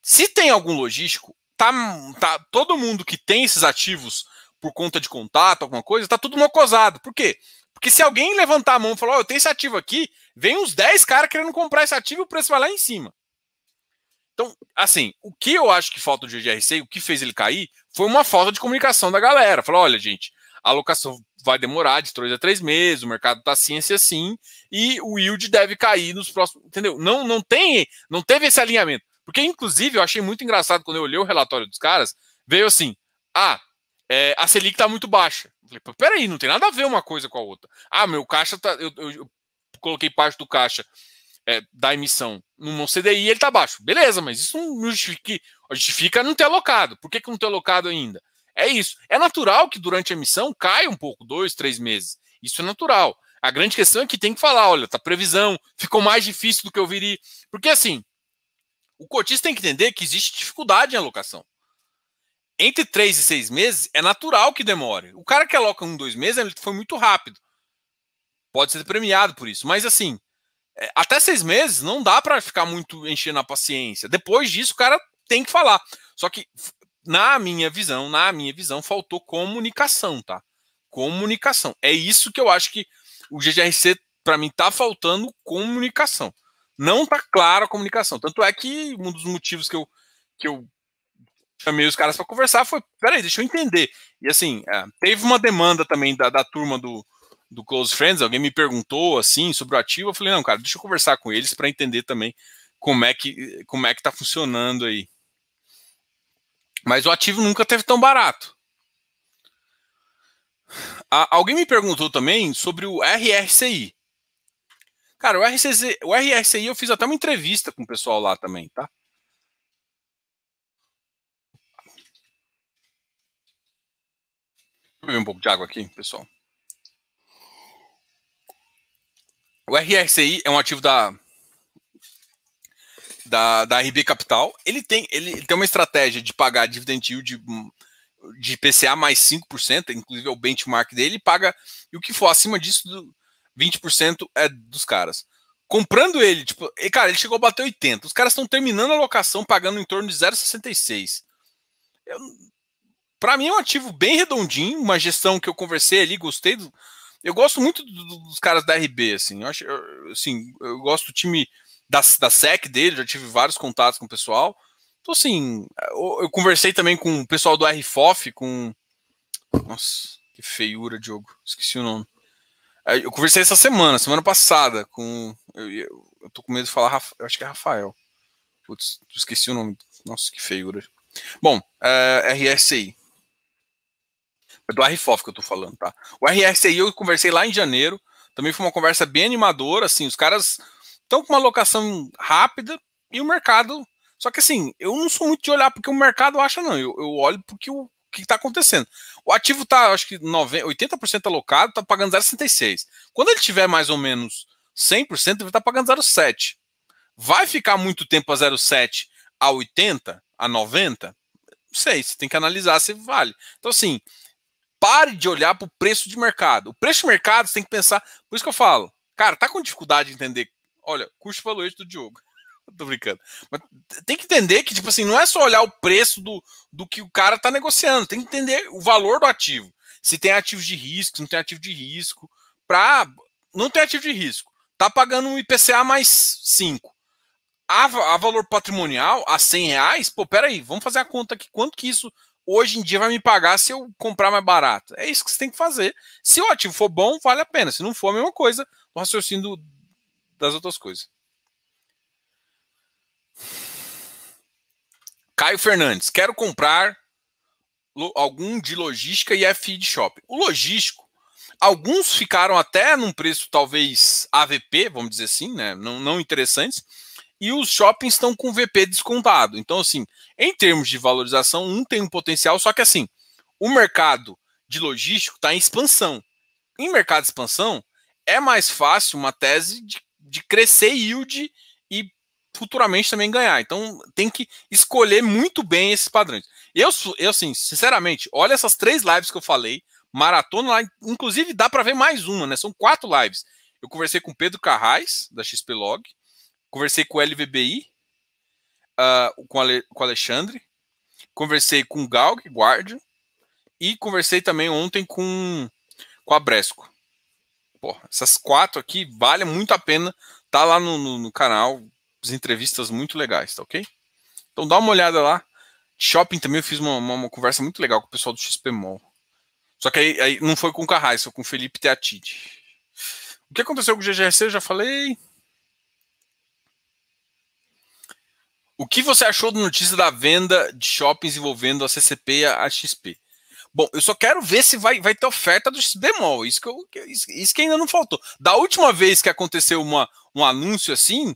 Se tem algum logístico, tá, tá todo mundo que tem esses ativos por conta de contato, alguma coisa, tá tudo mocosado. Por quê? Porque se alguém levantar a mão e falar, oh, eu tenho esse ativo aqui, vem uns 10 caras querendo comprar esse ativo e o preço vai lá em cima. Então, assim, o que eu acho que falta do GGRC, o que fez ele cair, foi uma falta de comunicação da galera. Falou, olha, gente, a alocação vai demorar de três a três meses, o mercado está assim, assim, assim, e o yield deve cair nos próximos. Entendeu? Não, não tem, não teve esse alinhamento. Porque, inclusive, eu achei muito engraçado quando eu olhei o relatório dos caras, veio assim: ah, é, a Selic está muito baixa. Eu falei, peraí, não tem nada a ver uma coisa com a outra. Ah, meu caixa tá. Eu, eu, eu coloquei parte do caixa é, da emissão no CDI, ele está baixo. Beleza, mas isso não justifica Justifica não ter alocado. Por que, que não ter alocado ainda? É isso. É natural que durante a emissão caia um pouco, dois, três meses. Isso é natural. A grande questão é que tem que falar, olha, tá previsão, ficou mais difícil do que eu viria. Porque assim, o cotista tem que entender que existe dificuldade em alocação. Entre três e seis meses é natural que demore. O cara que aloca um, dois meses, ele foi muito rápido. Pode ser premiado por isso. Mas assim, é, até seis meses não dá para ficar muito enchendo a paciência. Depois disso, o cara tem que falar. Só que, na minha visão, na minha visão, faltou comunicação, tá? Comunicação. É isso que eu acho que o GGRC, para mim, tá faltando comunicação. Não tá clara a comunicação. Tanto é que um dos motivos que eu, que eu chamei os caras para conversar foi: peraí, deixa eu entender. E assim, é, teve uma demanda também da, da turma do, do Close Friends, alguém me perguntou assim sobre o ativo, eu falei, não, cara, deixa eu conversar com eles para entender também como é que como é que tá funcionando aí. Mas o ativo nunca teve tão barato. A, alguém me perguntou também sobre o RRCI. Cara, o RCC, o RRCI eu fiz até uma entrevista com o pessoal lá também, tá? Vou beber um pouco de água aqui, pessoal. O RRCI é um ativo da da, da RB Capital, ele tem, ele tem uma estratégia de pagar dividend yield hum, de, de PCA mais 5%, inclusive é o benchmark dele, e paga e o que for acima disso, do 20% é dos caras. Comprando ele, tipo, e cara, ele chegou a bater 80. Os caras estão terminando a locação pagando em torno de 0,66. Para mim é um ativo bem redondinho, uma gestão que eu conversei ali, gostei do, eu gosto muito dos caras da RB, assim. Eu acho, assim, eu gosto do time da, da SEC dele, já tive vários contatos com o pessoal. Então, assim, eu, eu conversei também com o pessoal do RFOF, com. Nossa, que feiura, Diogo. Esqueci o nome. É, eu conversei essa semana, semana passada, com. Eu, eu, eu tô com medo de falar, eu acho que é Rafael. Putz, esqueci o nome. Nossa, que feiura. Bom, uh, é, RSI. É do RFOF que eu tô falando, tá? O RSI eu conversei lá em janeiro. Também foi uma conversa bem animadora, assim, os caras então, com uma locação rápida e o mercado. Só que assim, eu não sou muito de olhar porque o mercado acha, não. Eu, eu olho porque o que está acontecendo. O ativo está, acho que 90, 80% alocado, está pagando 0,66. Quando ele tiver mais ou menos 100%, ele vai estar tá pagando 0,7. Vai ficar muito tempo a 0,7 a 80, a 90? Não sei, você tem que analisar se vale. Então, assim, pare de olhar para o preço de mercado. O preço de mercado você tem que pensar. Por isso que eu falo, cara, tá com dificuldade de entender Olha, custo valor do Diogo. *laughs* Tô brincando. Mas tem que entender que, tipo assim, não é só olhar o preço do, do que o cara tá negociando, tem que entender o valor do ativo. Se tem ativos de risco, se não tem ativo de risco. Pra... Não tem ativo de risco. Tá pagando um IPCA mais 5. A, a valor patrimonial, a 100 reais, pô, peraí, vamos fazer a conta aqui. Quanto que isso hoje em dia vai me pagar se eu comprar mais barato? É isso que você tem que fazer. Se o ativo for bom, vale a pena. Se não for, a mesma coisa. O raciocínio do, das outras coisas. Caio Fernandes, quero comprar algum de logística e FI de shopping. O logístico, alguns ficaram até num preço talvez AVP, vamos dizer assim, né? não, não interessantes, e os shoppings estão com VP descontado. Então, assim, em termos de valorização, um tem um potencial, só que assim, o mercado de logístico está em expansão. Em mercado de expansão, é mais fácil uma tese de de crescer yield e futuramente também ganhar. Então tem que escolher muito bem esses padrões. Eu, eu assim, sinceramente, olha essas três lives que eu falei, maratona lá, inclusive dá para ver mais uma, né? São quatro lives. Eu conversei com Pedro Carrais, da XP Log, conversei com o LVBI, uh, ah, com, o Alexandre, conversei com o Galg, Guardian, e conversei também ontem com, com a Bresco porra, essas quatro aqui vale muito a pena. Tá lá no, no, no canal, as entrevistas muito legais, tá ok? Então dá uma olhada lá. Shopping também eu fiz uma, uma, uma conversa muito legal com o pessoal do XP Mall. Só que aí, aí não foi com o Carrais, foi com o Felipe Teatide. O que aconteceu com o GGRC eu já falei. O que você achou da notícia da venda de shoppings envolvendo a CCP e a XP? Bom, eu só quero ver se vai, vai ter oferta do X-Bemol. Isso que, eu, isso que ainda não faltou. Da última vez que aconteceu uma, um anúncio assim,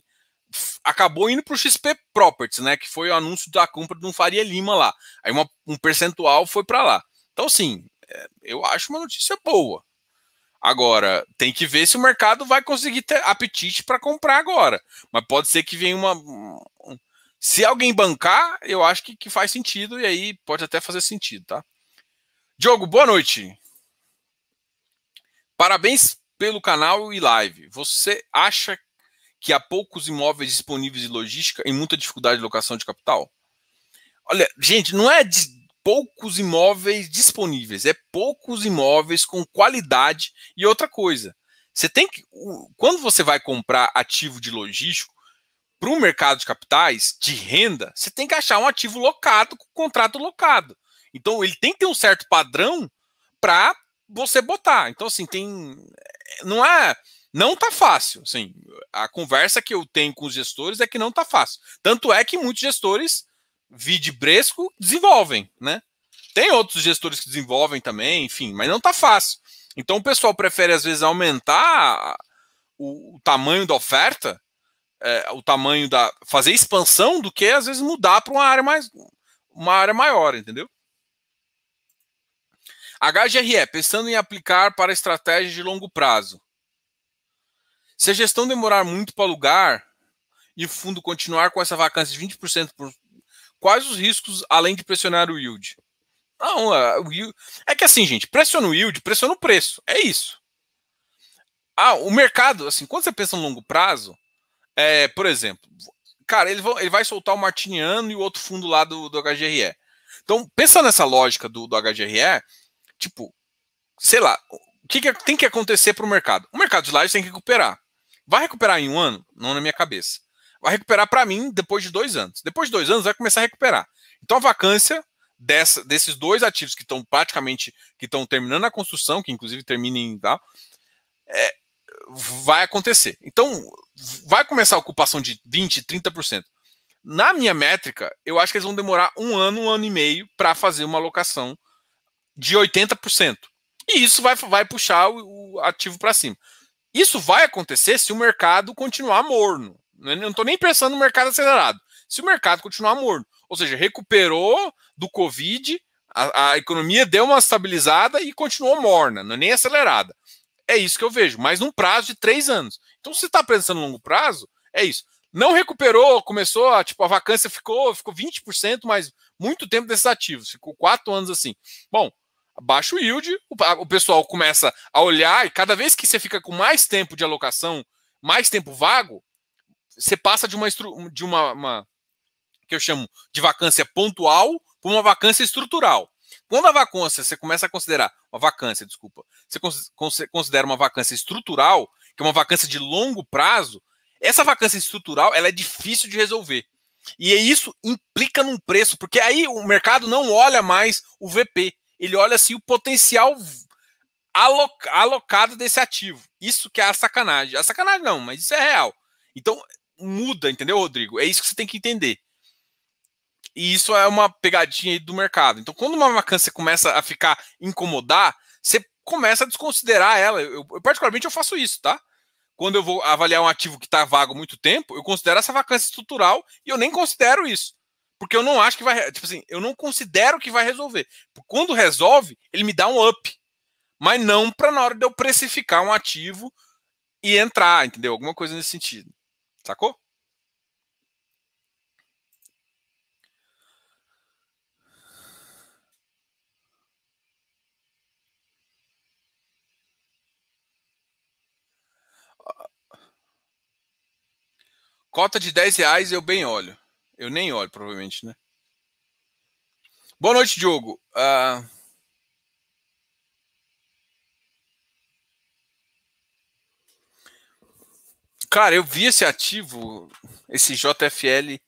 acabou indo para o XP Properties, né? Que foi o anúncio da compra de um Faria Lima lá. Aí uma, um percentual foi para lá. Então, sim, é, eu acho uma notícia boa. Agora, tem que ver se o mercado vai conseguir ter apetite para comprar agora. Mas pode ser que venha uma. Se alguém bancar, eu acho que, que faz sentido, e aí pode até fazer sentido, tá? Diogo, boa noite. Parabéns pelo canal e live. Você acha que há poucos imóveis disponíveis de logística e muita dificuldade de locação de capital? Olha, gente, não é de poucos imóveis disponíveis, é poucos imóveis com qualidade e outra coisa. Você tem que. Quando você vai comprar ativo de logístico para o mercado de capitais, de renda, você tem que achar um ativo locado com contrato locado. Então ele tem que ter um certo padrão para você botar. Então assim, tem não é não tá fácil, assim, a conversa que eu tenho com os gestores é que não tá fácil. Tanto é que muitos gestores vide Bresco desenvolvem, né? Tem outros gestores que desenvolvem também, enfim, mas não tá fácil. Então o pessoal prefere às vezes aumentar o, o tamanho da oferta, é, o tamanho da fazer expansão do que às vezes mudar para uma área mais uma área maior, entendeu? HGRE, pensando em aplicar para estratégias de longo prazo. Se a gestão demorar muito para alugar e o fundo continuar com essa vacância de 20% por quais os riscos além de pressionar o yield? Não, o yield... é que assim, gente, pressiona o yield, pressiona o preço, é isso. Ah, o mercado, assim, quando você pensa no longo prazo, é, por exemplo, cara, ele, vai, ele vai soltar o Martiniano e o outro fundo lá do, do HGRE. Então, pensa nessa lógica do, do HGRE, tipo, sei lá, o que, que tem que acontecer para o mercado? O mercado de lajes tem que recuperar. Vai recuperar em um ano? Não na minha cabeça. Vai recuperar para mim depois de dois anos. Depois de dois anos vai começar a recuperar. Então a vacância dessa, desses dois ativos que estão praticamente que estão terminando a construção, que inclusive termina em tal, é, vai acontecer. Então vai começar a ocupação de 20, 30%. Na minha métrica, eu acho que eles vão demorar um ano, um ano e meio para fazer uma alocação de 80%. E isso vai, vai puxar o, o ativo para cima. Isso vai acontecer se o mercado continuar morno. Né? não estou nem pensando no mercado acelerado. Se o mercado continuar morno, ou seja, recuperou do Covid, a, a economia deu uma estabilizada e continuou morna, não é nem acelerada. É isso que eu vejo, mas num prazo de três anos. Então, se você está pensando no longo prazo, é isso. Não recuperou, começou, a, tipo, a vacância ficou, ficou 20%, mas muito tempo desses ativos, ficou quatro anos assim. Bom, baixo yield, o pessoal começa a olhar e cada vez que você fica com mais tempo de alocação, mais tempo vago, você passa de uma de uma, uma que eu chamo de vacância pontual para uma vacância estrutural. Quando a vacância você começa a considerar uma vacância, desculpa, você considera uma vacância estrutural, que é uma vacância de longo prazo, essa vacância estrutural ela é difícil de resolver. E isso implica num preço, porque aí o mercado não olha mais o VP, ele olha assim o potencial aloc, alocado desse ativo. Isso que é a sacanagem. A sacanagem não, mas isso é real. Então muda, entendeu, Rodrigo? É isso que você tem que entender. E isso é uma pegadinha do mercado. Então, quando uma vacância começa a ficar incomodar, você começa a desconsiderar ela. Eu, eu particularmente eu faço isso, tá? Quando eu vou avaliar um ativo que está vago há muito tempo, eu considero essa vacância estrutural e eu nem considero isso. Porque eu não acho que vai. Tipo assim, eu não considero que vai resolver. Quando resolve, ele me dá um up. Mas não para na hora de eu precificar um ativo e entrar, entendeu? Alguma coisa nesse sentido. Sacou? Cota de 10 reais eu bem olho. Eu nem olho, provavelmente, né? Boa noite, Diogo. Uh... Cara, eu vi esse ativo, esse JFL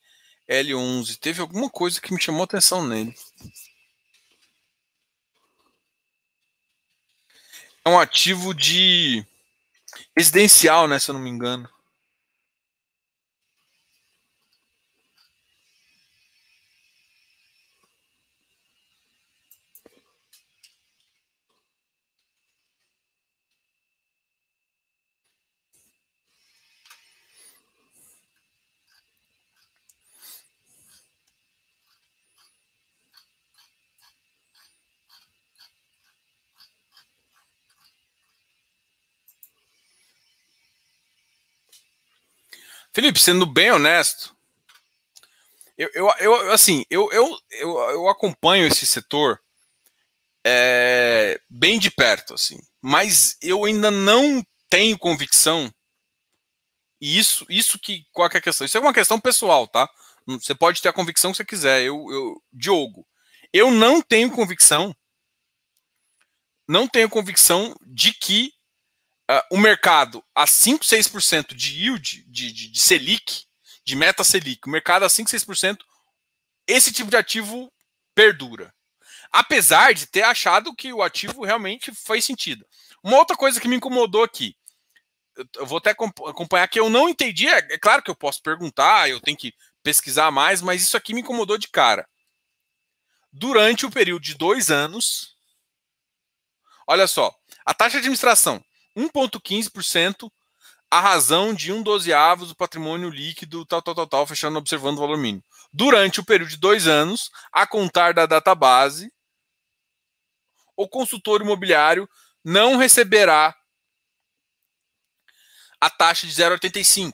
L11. Teve alguma coisa que me chamou atenção nele. É um ativo de residencial, né? Se eu não me engano. Felipe, sendo bem honesto, eu, eu, eu assim, eu, eu, eu, eu, acompanho esse setor é, bem de perto, assim, mas eu ainda não tenho convicção. E isso, isso que qual que é a questão? Isso é uma questão pessoal, tá? Você pode ter a convicção que você quiser. Eu, eu Diogo, eu não tenho convicção, não tenho convicção de que uh, o mercado a 5, 6% de yield, de, de, de Selic, de meta Selic, o mercado a 5, 6%, esse tipo de ativo perdura. Apesar de ter achado que o ativo realmente faz sentido. Uma outra coisa que me incomodou aqui, eu vou até acompanhar que eu não entendi, é, é claro que eu posso perguntar, eu tenho que pesquisar mais, mas isso aqui me incomodou de cara. Durante o período de dois anos, olha só, a taxa de administração 1,15% a razão de um dozeavos do patrimônio líquido, tal, tal, tal, tal, fechando observando o valor mínimo. Durante o período de dois anos, a contar da data base, o consultor imobiliário não receberá a taxa de 0,85.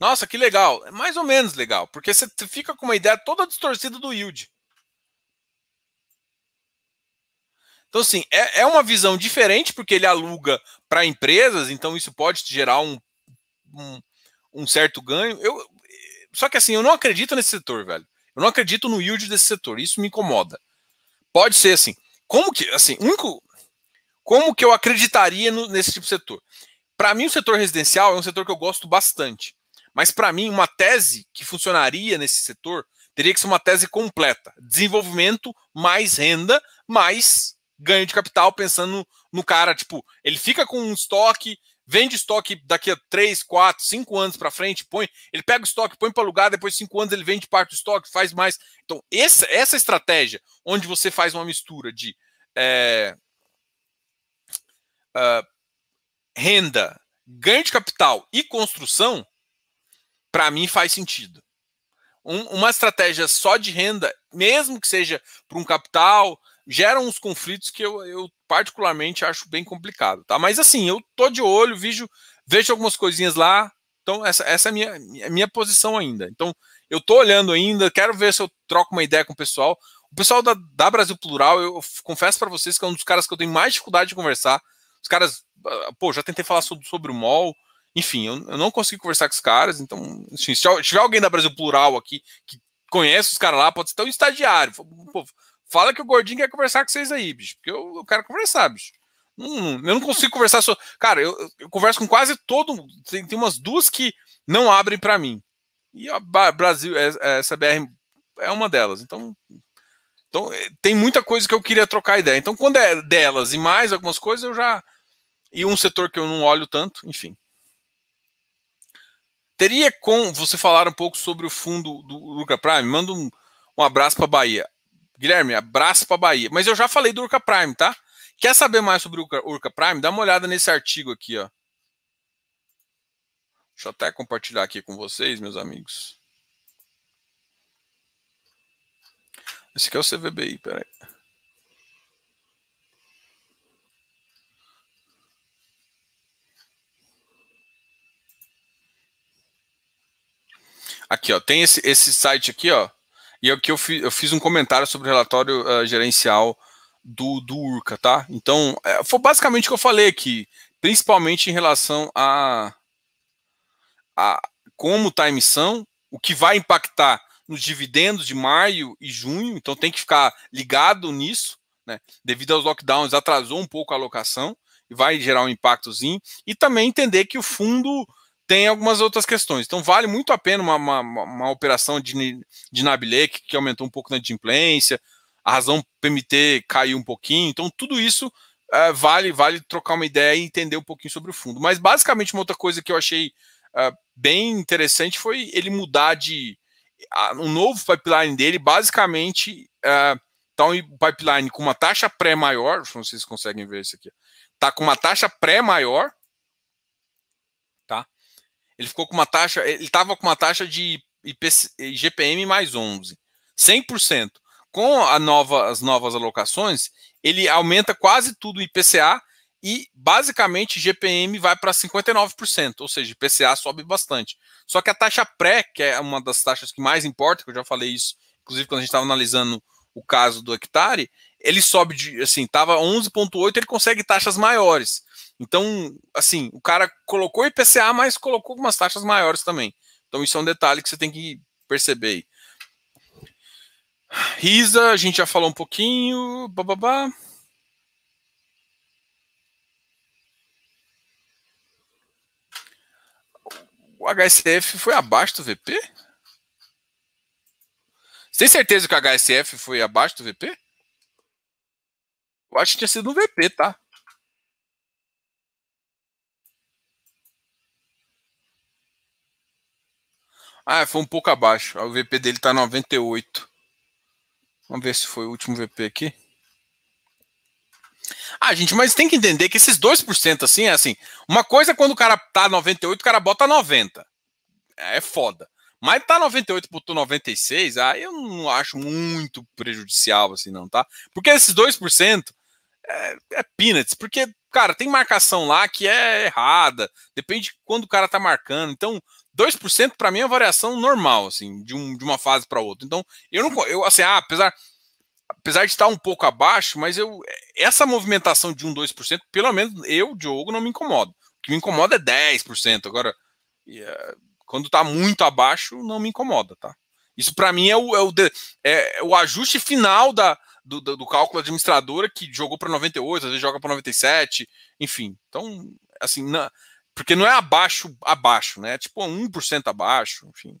Nossa, que legal. É mais ou menos legal, porque você fica com uma ideia toda distorcida do yield. Então, assim, é, é uma visão diferente, porque ele aluga para empresas, então isso pode gerar um, um, um, certo ganho. Eu, só que, assim, eu não acredito nesse setor, velho. Eu não acredito no yield desse setor. Isso me incomoda. Pode ser assim. Como que, assim, único. Como que eu acreditaria no, nesse tipo de setor? Para mim, o setor residencial é um setor que eu gosto bastante. Mas, para mim, uma tese que funcionaria nesse setor teria que ser uma tese completa: desenvolvimento mais renda mais ganho de capital pensando no cara, tipo, ele fica com um estoque, vende estoque daqui a 3, 4, 5 anos para frente, põe, ele pega o estoque, põe para alugar, depois de 5 anos ele vende parte do estoque, faz mais. Então, essa, essa estratégia, onde você faz uma mistura de é, uh, renda, ganho de capital e construção, para mim faz sentido. Um, uma estratégia só de renda, mesmo que seja para um capital, geram uns conflitos que eu, eu particularmente acho bem complicado, tá? Mas assim, eu tô de olho, vejo, vejo algumas coisinhas lá, então essa, essa é a minha, é minha posição ainda. Então eu tô olhando ainda, quero ver se eu troco uma ideia com o pessoal. O pessoal da, da Brasil Plural, eu confesso para vocês que é um dos caras que eu tenho mais dificuldade de conversar. Os caras, ah, pô, já tentei falar sobre, sobre o MOL, enfim, eu, eu não consegui conversar com os caras, então, assim, se tiver alguém da Brasil Plural aqui que conhece os caras lá, pode ser até um estagiário. Pô, Fala que o gordinho quer conversar com vocês aí, bicho. Porque eu, eu quero conversar, bicho. Hum, eu não consigo conversar. só Cara, eu, eu, converso com quase todo tem, tem umas duas que não abrem para mim. E a Brasil, é, é, essa BR é uma delas. Então, então, eh, tem muita coisa que eu queria trocar ideia. Então, quando é delas e mais algumas coisas, eu já. E um setor que eu não olho tanto, enfim. Teria com você falar um pouco sobre o fundo do Lucra Prime? Manda um, um abraço para Bahia. Guilherme, abraço para Bahia. Mas eu já falei do Urca Prime, tá? Quer saber mais sobre o Urca Prime? Dá uma olhada nesse artigo aqui, ó. Deixa eu até compartilhar aqui com vocês, meus amigos. Esse aqui é o CVBI, peraí. Aqui, ó, tem esse, esse site aqui, ó, e aqui é eu, fi, eu fiz um comentário sobre o relatório uh, gerencial do, do Urca, tá? Então, é, foi basicamente o que eu falei aqui, principalmente em relação a, a como está a emissão, o que vai impactar nos dividendos de maio e junho, então tem que ficar ligado nisso, né? Devido aos lockdowns, atrasou um pouco a alocação e vai gerar um impactozinho, e também entender que o fundo tem algumas outras questões. Então, vale muito a pena uma, uma, uma operação de, de Nabilec, que aumentou um pouco na adimplência, a razão PMT caiu um pouquinho. Então, tudo isso é, vale vale trocar uma ideia e entender um pouquinho sobre o fundo. Mas, basicamente, uma outra coisa que eu achei é, bem interessante foi ele mudar de. A, um novo pipeline dele, basicamente, é, tá um pipeline com uma taxa pré maior. Não sei se vocês conseguem ver isso aqui. Tá com uma taxa pré maior ele ficou com uma taxa, ele estava com uma taxa de IPC, mais 11, 100%. Com a nova, as novas alocações, ele aumenta quase tudo o IPCA e basicamente GPM vai para 59%, ou seja, IPCA sobe bastante. Só que a taxa pré, que é uma das taxas que mais importa, que eu já falei isso, inclusive quando a gente estava analisando o caso do hectare, ele sobe de, assim, estava 11.8, ele consegue taxas maiores. Então, assim, o cara colocou IPCA, mas colocou algumas taxas maiores também. Então, isso é um detalhe que você tem que perceber Risa, a gente já falou um pouquinho. Bababá. O HSF foi abaixo do VP? Você tem certeza que o HSF foi abaixo do VP? Eu acho que tinha sido no VP, tá? Ah, foi um pouco abaixo. O VP dele tá 98. Vamos ver se foi o último VP aqui. Ah, gente, mas tem que entender que esses 2% assim é assim. Uma coisa é quando o cara tá 98, o cara bota 90. É foda. Mas tá 98 por 96, ah, eu não acho muito prejudicial assim não, tá? Porque esses 2% é, é peanuts, porque, cara, tem marcação lá que é errada, depende de quando o cara tá marcando. Então, 2% para mim é uma variação normal, assim, de, um, de uma fase para outra. Então, eu não. Eu, assim, ah, apesar, apesar de estar um pouco abaixo, mas eu essa movimentação de 1, 2%, pelo menos eu, Diogo, não me incomodo. O que me incomoda é 10%. Agora, eh, quando está muito abaixo, não me incomoda, tá? Isso para mim é o, é, o, é, é o ajuste final da, do, do, do cálculo administradora que jogou para 98, às vezes joga para 97, enfim. Então, assim, na, porque não é abaixo, abaixo, né? É tipo 1% abaixo, enfim.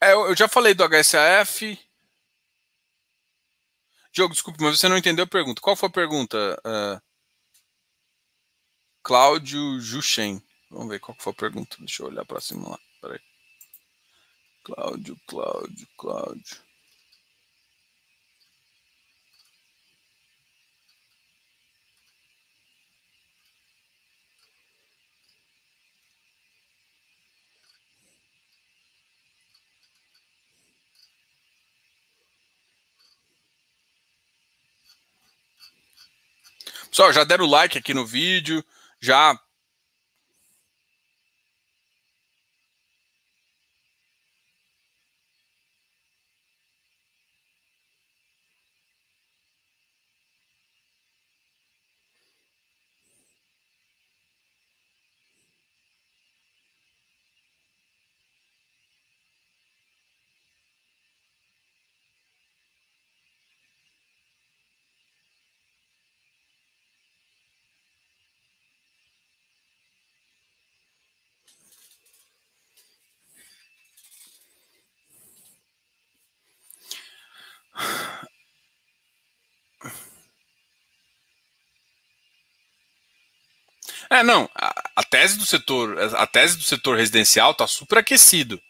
É, eu já falei do HSAF. Diogo, desculpe, mas você não entendeu a pergunta. Qual foi a pergunta, uh, Cláudio Juchen? Vamos ver qual foi a pergunta. Deixa eu olhar para cima lá. Peraí. Cláudio, Cláudio, Cláudio. Pessoal, já deram like aqui no vídeo, já É, não, a, a, tese do setor, a tese do setor residencial tá super aquecido.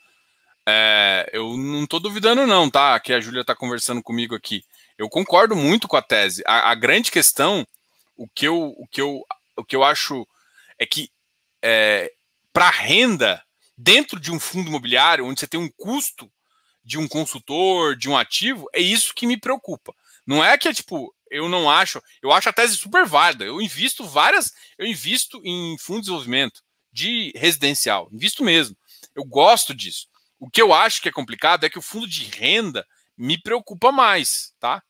É, eu não estou duvidando não, tá? Que a Júlia está conversando comigo aqui. Eu concordo muito com a tese. A, a, grande questão, o que eu, o que eu, o que eu acho é que é, para renda dentro de um fundo imobiliário, onde você tem um custo de um consultor, de um ativo, é isso que me preocupa. Não é que é tipo, eu não acho, eu acho a tese super válida. Eu invisto várias, eu invisto em fundo de desenvolvimento de residencial, invisto mesmo. Eu gosto disso. O que eu acho que é complicado é que o fundo de renda me preocupa mais, tá?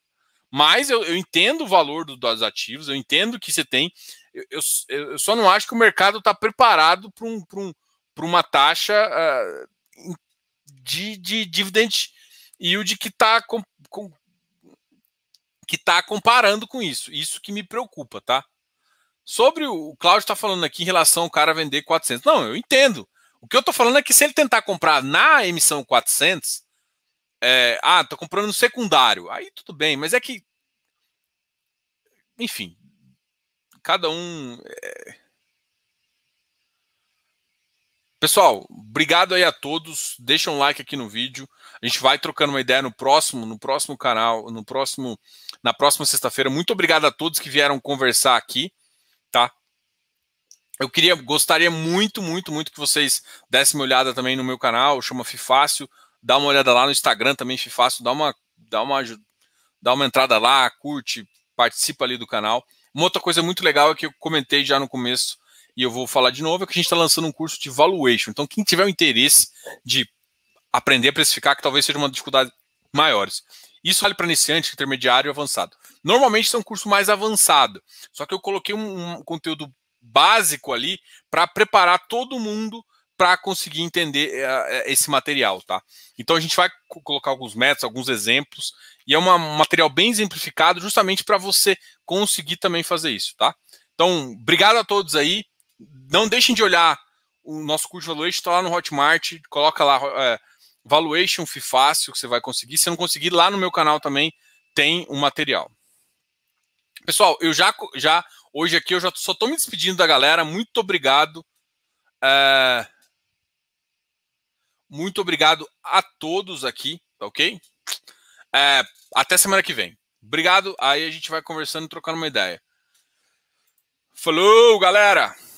Mas eu, eu entendo o valor do, dos ativos, eu entendo que você tem. Eu, eu, eu só não acho que o mercado está preparado para um, um, uma taxa uh, de, de dividend yield que está com, com, que está comparando com isso. Isso que me preocupa, tá? Sobre o, Cláudio está falando aqui em relação ao cara vender 400. Não, eu entendo. O que eu estou falando é que se ele tentar comprar na emissão 400, é, ah, tô comprando no secundário. Aí tudo bem, mas é que, enfim, cada um. É... Pessoal, obrigado aí a todos. Deixa um like aqui no vídeo. A gente vai trocando uma ideia no próximo, no próximo canal, no próximo, na próxima sexta-feira. Muito obrigado a todos que vieram conversar aqui, tá? Eu queria, gostaria muito, muito, muito que vocês dessem uma olhada também no meu canal, chama Fifácio, dá uma olhada lá no Instagram também, Fifácio, dá uma, dá uma, dá uma entrada lá, curte, participa ali do canal. Uma outra coisa muito legal é que eu comentei já no começo e eu vou falar de novo, é que a gente está lançando um curso de valuation. Então, quem tiver o interesse de aprender a precificar, que talvez seja uma dificuldade maiores. Isso vale para iniciante, intermediário e avançado. Normalmente são é um curso mais avançado, só que eu coloquei um, um conteúdo básico ali para preparar todo mundo para conseguir entender uh, esse material, tá? Então a gente vai colocar alguns métodos, alguns exemplos, e é uma, um material bem exemplificado justamente para você conseguir também fazer isso, tá? Então, obrigado a todos aí. Não deixem de olhar o nosso curso de Valuation, está lá no Hotmart, coloca lá. Uh, valuation fácil que você vai conseguir. Se não conseguir, lá no meu canal também tem um material. Pessoal, eu já, já hoje aqui eu já só estou me despedindo da galera. Muito obrigado. É... Muito obrigado a todos aqui, tá ok? É... Até semana que vem. Obrigado. Aí a gente vai conversando, trocando uma ideia. Falou, galera!